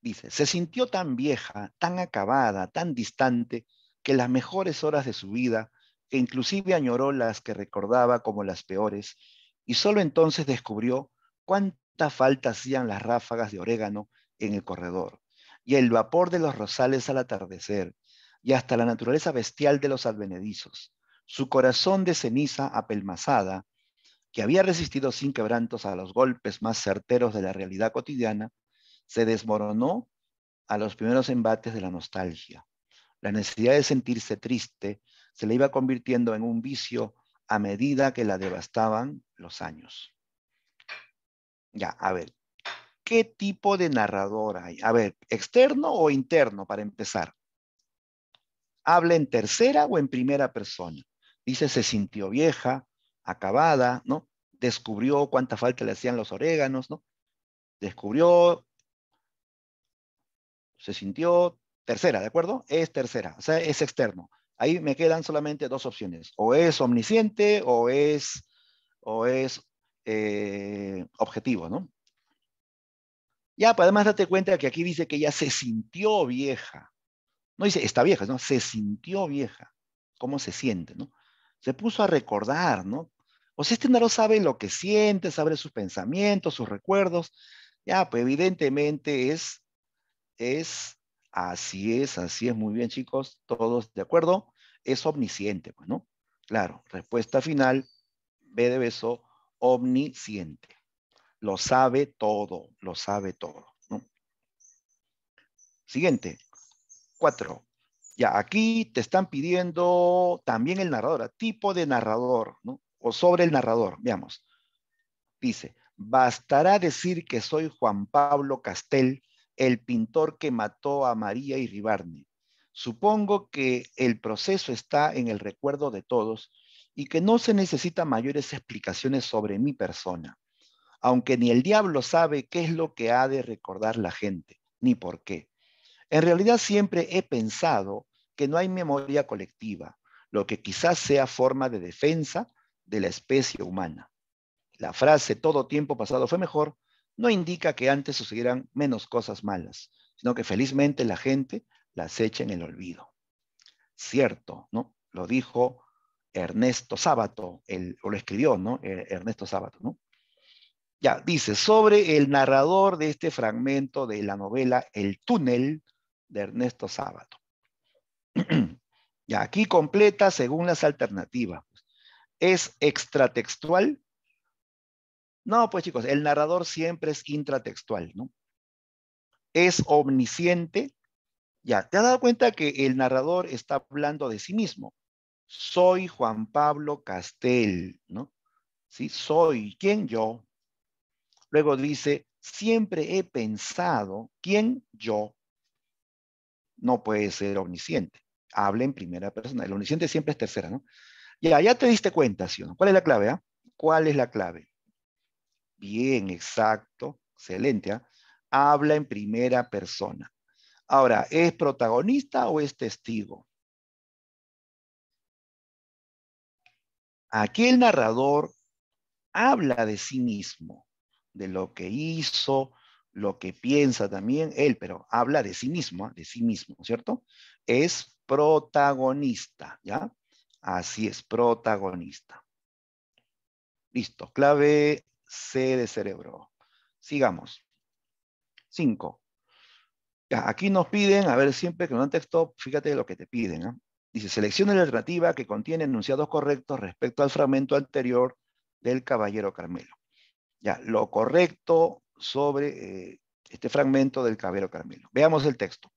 Dice, se sintió tan vieja, tan acabada, tan distante, que las mejores horas de su vida, que inclusive añoró las que recordaba como las peores, y solo entonces descubrió cuánta falta hacían las ráfagas de orégano en el corredor, y el vapor de los rosales al atardecer, y hasta la naturaleza bestial de los advenedizos, su corazón de ceniza apelmazada, que había resistido sin quebrantos a los golpes más certeros de la realidad cotidiana, se desmoronó a los primeros embates de la nostalgia. La necesidad de sentirse triste se le iba convirtiendo en un vicio a medida que la devastaban los años. Ya, a ver, ¿qué tipo de narrador hay? A ver, ¿externo o interno para empezar? ¿Habla en tercera o en primera persona? Dice, se sintió vieja, acabada, ¿no? Descubrió cuánta falta le hacían los oréganos, ¿no? Descubrió se sintió tercera, ¿de acuerdo? Es tercera, o sea, es externo. Ahí me quedan solamente dos opciones, o es omnisciente o es, o es eh, objetivo, ¿no? Ya, pues además date cuenta que aquí dice que ella se sintió vieja. No dice está vieja, no, se sintió vieja. ¿Cómo se siente, no? Se puso a recordar, ¿no? O sea, este no sabe lo que siente, sabe sus pensamientos, sus recuerdos. Ya, pues evidentemente es es, así es, así es, muy bien chicos, todos de acuerdo, es omnisciente, pues, ¿no? Claro, respuesta final, B de beso, omnisciente. Lo sabe todo, lo sabe todo, ¿no? Siguiente, cuatro. Ya, aquí te están pidiendo también el narrador, tipo de narrador, ¿no? O sobre el narrador, veamos. Dice, bastará decir que soy Juan Pablo Castel el pintor que mató a María y Ribarne. Supongo que el proceso está en el recuerdo de todos y que no se necesitan mayores explicaciones sobre mi persona, aunque ni el diablo sabe qué es lo que ha de recordar la gente, ni por qué. En realidad siempre he pensado que no hay memoria colectiva, lo que quizás sea forma de defensa de la especie humana. La frase todo tiempo pasado fue mejor no indica que antes sucedieran menos cosas malas, sino que felizmente la gente las echa en el olvido. Cierto, ¿no? Lo dijo Ernesto Sábato, el, o lo escribió, ¿no? Er, Ernesto Sábato, ¿no? Ya, dice, sobre el narrador de este fragmento de la novela El túnel de Ernesto Sábato. ya, aquí completa según las alternativas. Es extratextual no, pues chicos, el narrador siempre es intratextual, ¿no? Es omnisciente. Ya, ¿te has dado cuenta que el narrador está hablando de sí mismo? Soy Juan Pablo Castel, ¿no? Sí, soy. ¿Quién yo? Luego dice, siempre he pensado, ¿quién yo? No puede ser omnisciente. Habla en primera persona. El omnisciente siempre es tercera, ¿no? Ya, ya te diste cuenta, ¿sí? o no? ¿Cuál es la clave? Ah? ¿Cuál es la clave? Bien, exacto. Excelente. ¿ah? Habla en primera persona. Ahora, ¿es protagonista o es testigo? Aquí el narrador habla de sí mismo, de lo que hizo, lo que piensa también él, pero habla de sí mismo, ¿ah? de sí mismo, ¿cierto? Es protagonista, ¿ya? Así es, protagonista. Listo, clave C de cerebro. Sigamos. Cinco. Aquí nos piden, a ver, siempre que no texto, fíjate lo que te piden. Dice, seleccione la alternativa que contiene enunciados correctos respecto al fragmento anterior del Caballero Carmelo. Ya, lo correcto sobre eh, este fragmento del Caballero Carmelo. Veamos el texto.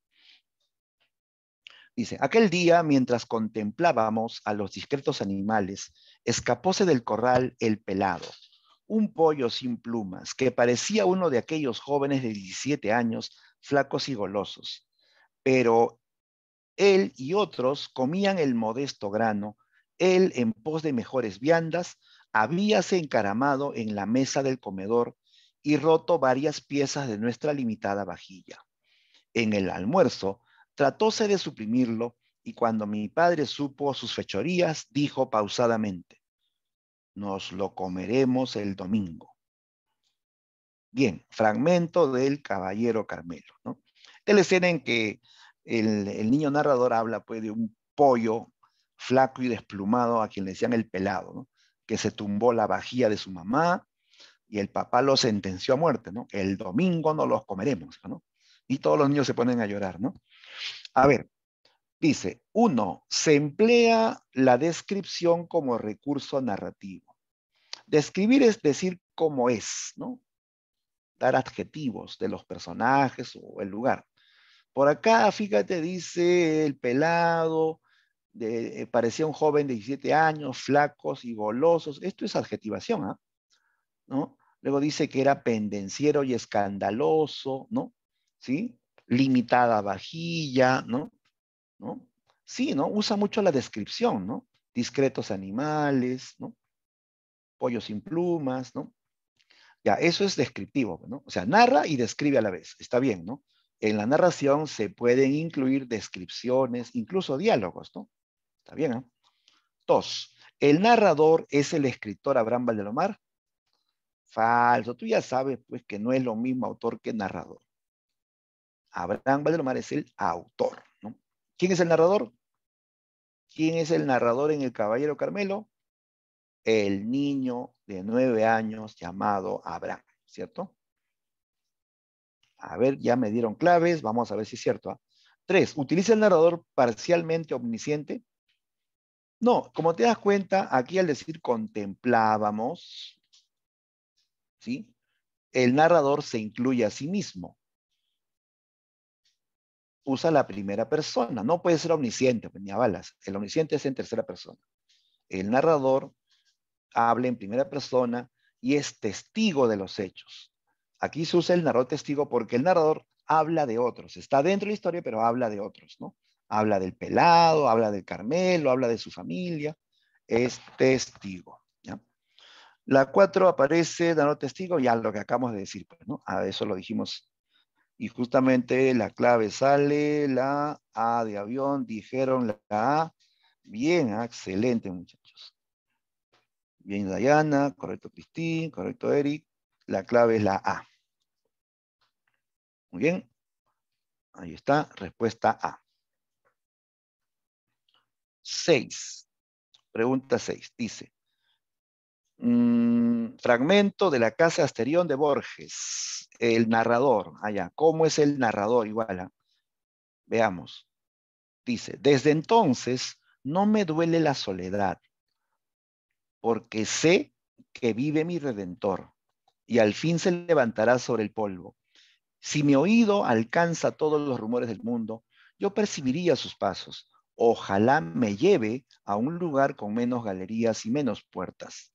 Dice, aquel día, mientras contemplábamos a los discretos animales, escapóse del corral el pelado, un pollo sin plumas, que parecía uno de aquellos jóvenes de 17 años, flacos y golosos. Pero él y otros comían el modesto grano, él en pos de mejores viandas, habíase encaramado en la mesa del comedor y roto varias piezas de nuestra limitada vajilla. En el almuerzo, tratóse de suprimirlo y cuando mi padre supo sus fechorías, dijo pausadamente, nos lo comeremos el domingo. Bien, fragmento del Caballero Carmelo. ¿no? Es la en que el, niño narrador habla pues, de un pollo flaco y desplumado a quien le decían el pelado, que se tumbó la vajilla de su mamá y el papá lo sentenció a muerte. ¿no? El domingo no los comeremos. ¿no? Y todos los niños se ponen a llorar. ¿no? A ver, Dice, uno, se emplea la descripción como recurso narrativo. Describir es decir cómo es, ¿no? Dar adjetivos de los personajes o el lugar. Por acá, fíjate, dice el pelado, de, eh, parecía un joven de 17 años, flacos y golosos. Esto es adjetivación, ¿ah? ¿no? Luego dice que era pendenciero y escandaloso, ¿no? ¿Sí? Limitada vajilla, ¿no? ¿no? Sí, ¿no? Usa mucho la descripción, ¿no? Discretos animales, ¿no? Pollos sin plumas, ¿no? Ya, eso es descriptivo, ¿no? O sea, narra y describe a la vez, está bien, ¿no? En la narración se pueden incluir descripciones, incluso diálogos, ¿no? Está bien, ¿no? ¿eh? Dos, ¿el narrador es el escritor Abraham Valdelomar? Falso, tú ya sabes pues que no es lo mismo autor que narrador. Abraham Valdelomar es el autor. ¿Quién es el narrador? ¿Quién es el narrador en El Caballero Carmelo? El niño de nueve años llamado Abraham, ¿cierto? A ver, ya me dieron claves, vamos a ver si es cierto. ¿ah? Tres, ¿utiliza el narrador parcialmente omnisciente? No, como te das cuenta, aquí al decir contemplábamos, ¿sí? El narrador se incluye a sí mismo usa la primera persona. No puede ser omnisciente, pues, ni a balas. El omnisciente es en tercera persona. El narrador habla en primera persona y es testigo de los hechos. Aquí se usa el narrador testigo porque el narrador habla de otros. Está dentro de la historia, pero habla de otros, ¿no? Habla del pelado, habla del Carmelo, habla de su familia. Es testigo. La cuatro aparece, narrador testigo, ya lo que acabamos de decir, pues, ¿no? A ah, eso lo dijimos y justamente la clave sale, la A de avión, dijeron la A. Bien, ah, excelente muchachos. Bien, Dayana, correcto Cristín, correcto Eric. La clave es la A. Muy bien. Ahí está, respuesta A. Seis. Pregunta seis, Dice, Mm, fragmento de la casa Asterión de Borges. El narrador, allá. Ah, ¿Cómo es el narrador? Iguala. ¿ah? Veamos. Dice, desde entonces no me duele la soledad, porque sé que vive mi redentor y al fin se levantará sobre el polvo. Si mi oído alcanza todos los rumores del mundo, yo percibiría sus pasos. Ojalá me lleve a un lugar con menos galerías y menos puertas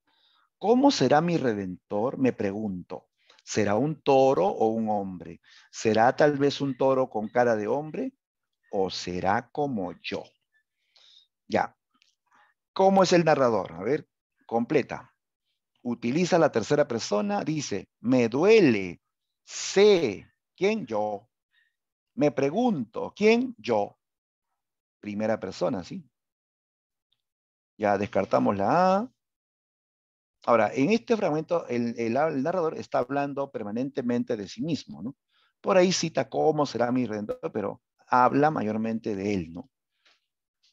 ¿Cómo será mi redentor? Me pregunto. ¿Será un toro o un hombre? ¿Será tal vez un toro con cara de hombre? ¿O será como yo? Ya. ¿Cómo es el narrador? A ver, completa. Utiliza la tercera persona, dice, me duele, sé, ¿quién yo? Me pregunto, ¿quién yo? Primera persona, ¿sí? Ya descartamos la A, Ahora, en este fragmento, el, narrador está hablando permanentemente de sí mismo, ¿no? Por ahí cita cómo será mi redentor, pero habla mayormente de él, ¿no?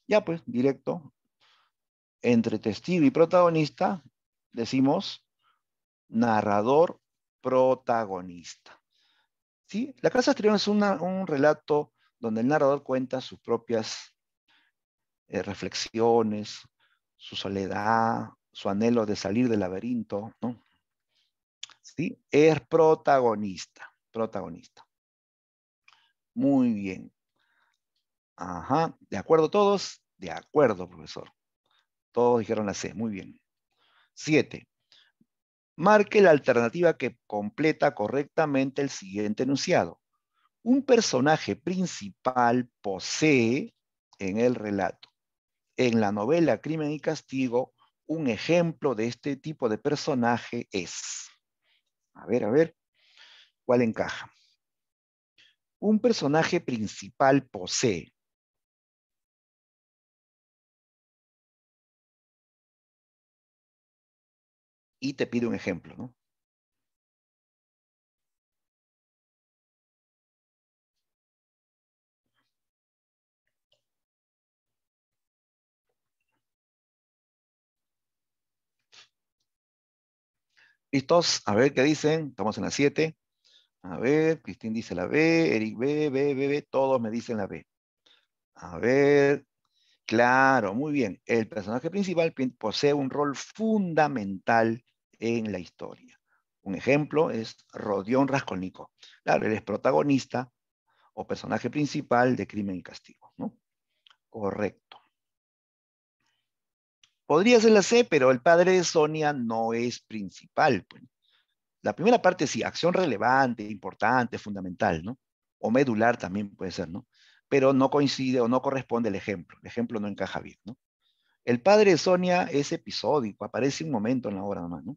Ya pues, directo, entre testigo y protagonista, decimos narrador protagonista. ¿Sí? La Casa Trión es un relato donde el narrador cuenta sus propias eh, reflexiones, su soledad, su anhelo de salir del laberinto, ¿no? ¿Sí? Es protagonista, protagonista. Muy bien. Ajá, ¿de acuerdo todos? De acuerdo, profesor. Todos dijeron la C, muy bien. Siete. Marque la alternativa que completa correctamente el siguiente enunciado. Un personaje principal posee en el relato, en la novela Crimen y Castigo, un ejemplo de este tipo de personaje es. A ver, a ver, ¿cuál encaja? Un personaje principal posee. Y te pide un ejemplo, ¿no? ¿Listos? A ver qué dicen. Estamos en la 7. A ver, Cristín dice la B, Eric B, B, B, B, todos me dicen la B. A ver, claro, muy bien. El personaje principal posee un rol fundamental en la historia. Un ejemplo es Rodión Rascónico. Claro, él es protagonista o personaje principal de Crimen y Castigo, ¿no? Correcto. Podría ser la C, pero el padre de Sonia no es principal. Pues. La primera parte sí, acción relevante, importante, fundamental, ¿no? O medular también puede ser, ¿no? Pero no coincide o no corresponde el ejemplo. El ejemplo no encaja bien, ¿no? El padre de Sonia es episódico, aparece un momento en la obra nomás, ¿no?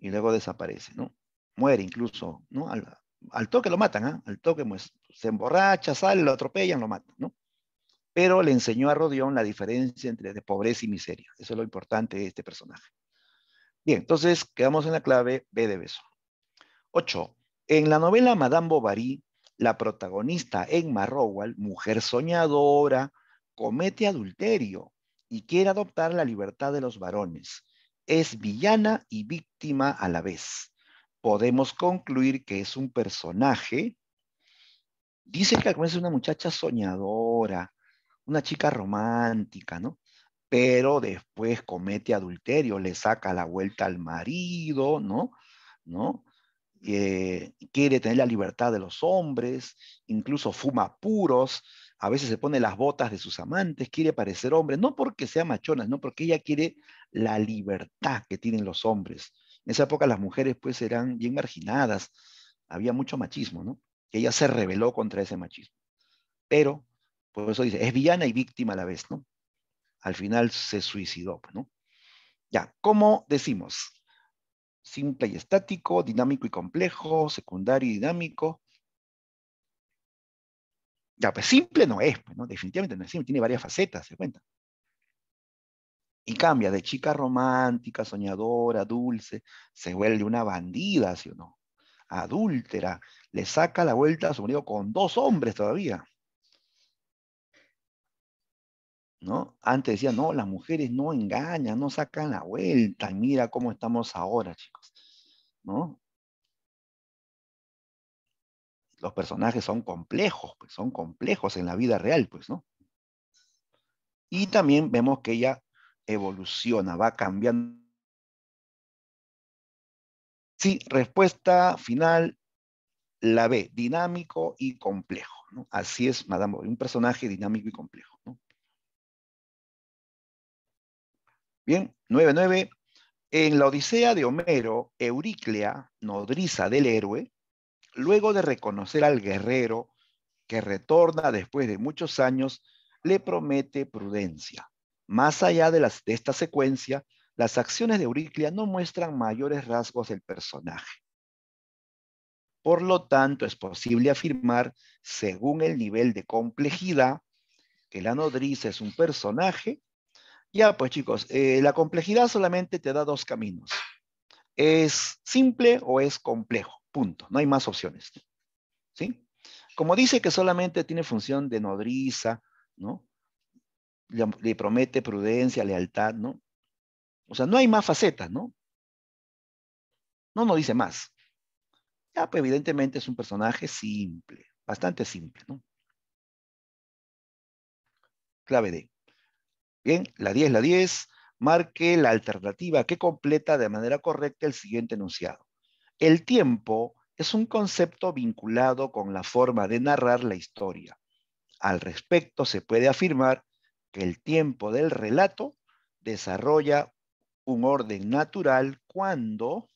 Y luego desaparece, ¿no? Muere incluso, ¿no? Al, toque lo matan, ¿ah? Al toque pues, se emborracha, sale, lo atropellan, lo matan, ¿no? pero le enseñó a Rodión la diferencia entre pobreza y miseria. Eso es lo importante de este personaje. Bien, entonces quedamos en la clave B de beso. 8. En la novela Madame Bovary, la protagonista Emma Rowell, mujer soñadora, comete adulterio y quiere adoptar la libertad de los varones. Es villana y víctima a la vez. Podemos concluir que es un personaje. Dice que es una muchacha soñadora, una chica romántica, ¿no? Pero después comete adulterio, le saca la vuelta al marido, ¿no? ¿No? Eh, quiere tener la libertad de los hombres, incluso fuma puros, a veces se pone las botas de sus amantes, quiere parecer hombre, no porque sea machona, no porque ella quiere la libertad que tienen los hombres. En esa época las mujeres pues eran bien marginadas, había mucho machismo, ¿no? Ella se rebeló contra ese machismo. Pero por eso dice, es villana y víctima a la vez, ¿no? Al final se suicidó, ¿no? Ya, ¿cómo decimos? Simple y estático, dinámico y complejo, secundario y dinámico. Ya, pues simple no es, pues, ¿no? Definitivamente no es simple, tiene varias facetas, se cuenta. Y cambia de chica romántica, soñadora, dulce, se vuelve una bandida, ¿sí o no? Adúltera, le saca la vuelta a su marido con dos hombres todavía. Antes decían, no, las mujeres no engañan, no sacan la vuelta, mira cómo estamos ahora, chicos, ¿no? Los personajes son complejos, pues son complejos en la vida real, pues, ¿no? Y también vemos que ella evoluciona, va cambiando. Sí, respuesta final, la B, dinámico y complejo. Así es, Madame, un personaje dinámico y complejo. Bien, 9.9. En la Odisea de Homero, Euriclea, nodriza del héroe, luego de reconocer al guerrero que retorna después de muchos años, le promete prudencia. Más allá de, de esta secuencia, las acciones de Euriclea no muestran mayores rasgos del personaje. Por lo tanto, es posible afirmar, según el nivel de complejidad, que la nodriza es un personaje ya, pues chicos, eh, la complejidad solamente te da dos caminos. Es simple o es complejo, punto. No hay más opciones. ¿Sí? Como dice que solamente tiene función de nodriza, ¿no? Le, le promete prudencia, lealtad, ¿no? O sea, no hay más facetas, ¿no? No nos dice más. Ya, pues evidentemente es un personaje simple, bastante simple, ¿no? Clave D. Bien, la 10, la 10, marque la alternativa que completa de manera correcta el siguiente enunciado. El tiempo es un concepto vinculado con la forma de narrar la historia. Al respecto, se puede afirmar que el tiempo del relato desarrolla un orden natural cuando,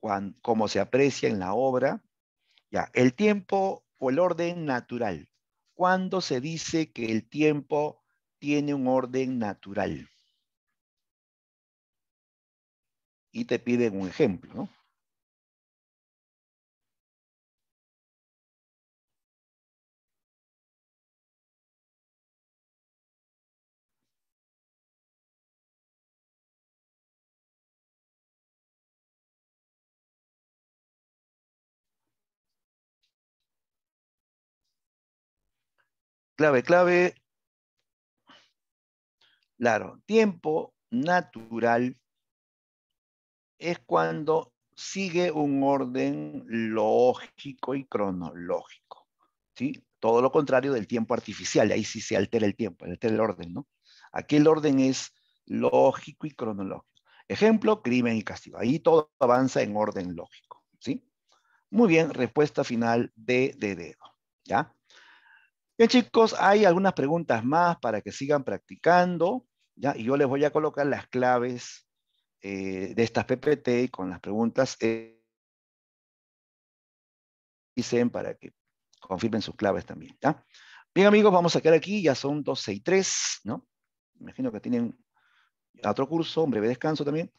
cuando como se aprecia en la obra, ya, el tiempo o el orden natural. Cuando se dice que el tiempo tiene un orden natural. Y te piden un ejemplo, ¿no? clave, clave, Claro, tiempo natural es cuando sigue un orden lógico y cronológico, ¿sí? Todo lo contrario del tiempo artificial, ahí sí se altera el tiempo, altera el orden, ¿no? Aquí el orden es lógico y cronológico. Ejemplo, crimen y castigo. Ahí todo avanza en orden lógico, ¿sí? Muy bien, respuesta final de, de dedo, ¿ya? Bien chicos, hay algunas preguntas más para que sigan practicando, ¿ya? y yo les voy a colocar las claves eh, de estas PPT con las preguntas que eh, dicen para que confirmen sus claves también. ¿ya? Bien amigos, vamos a quedar aquí, ya son 12 y 3, ¿no? Imagino que tienen otro curso, un breve descanso también.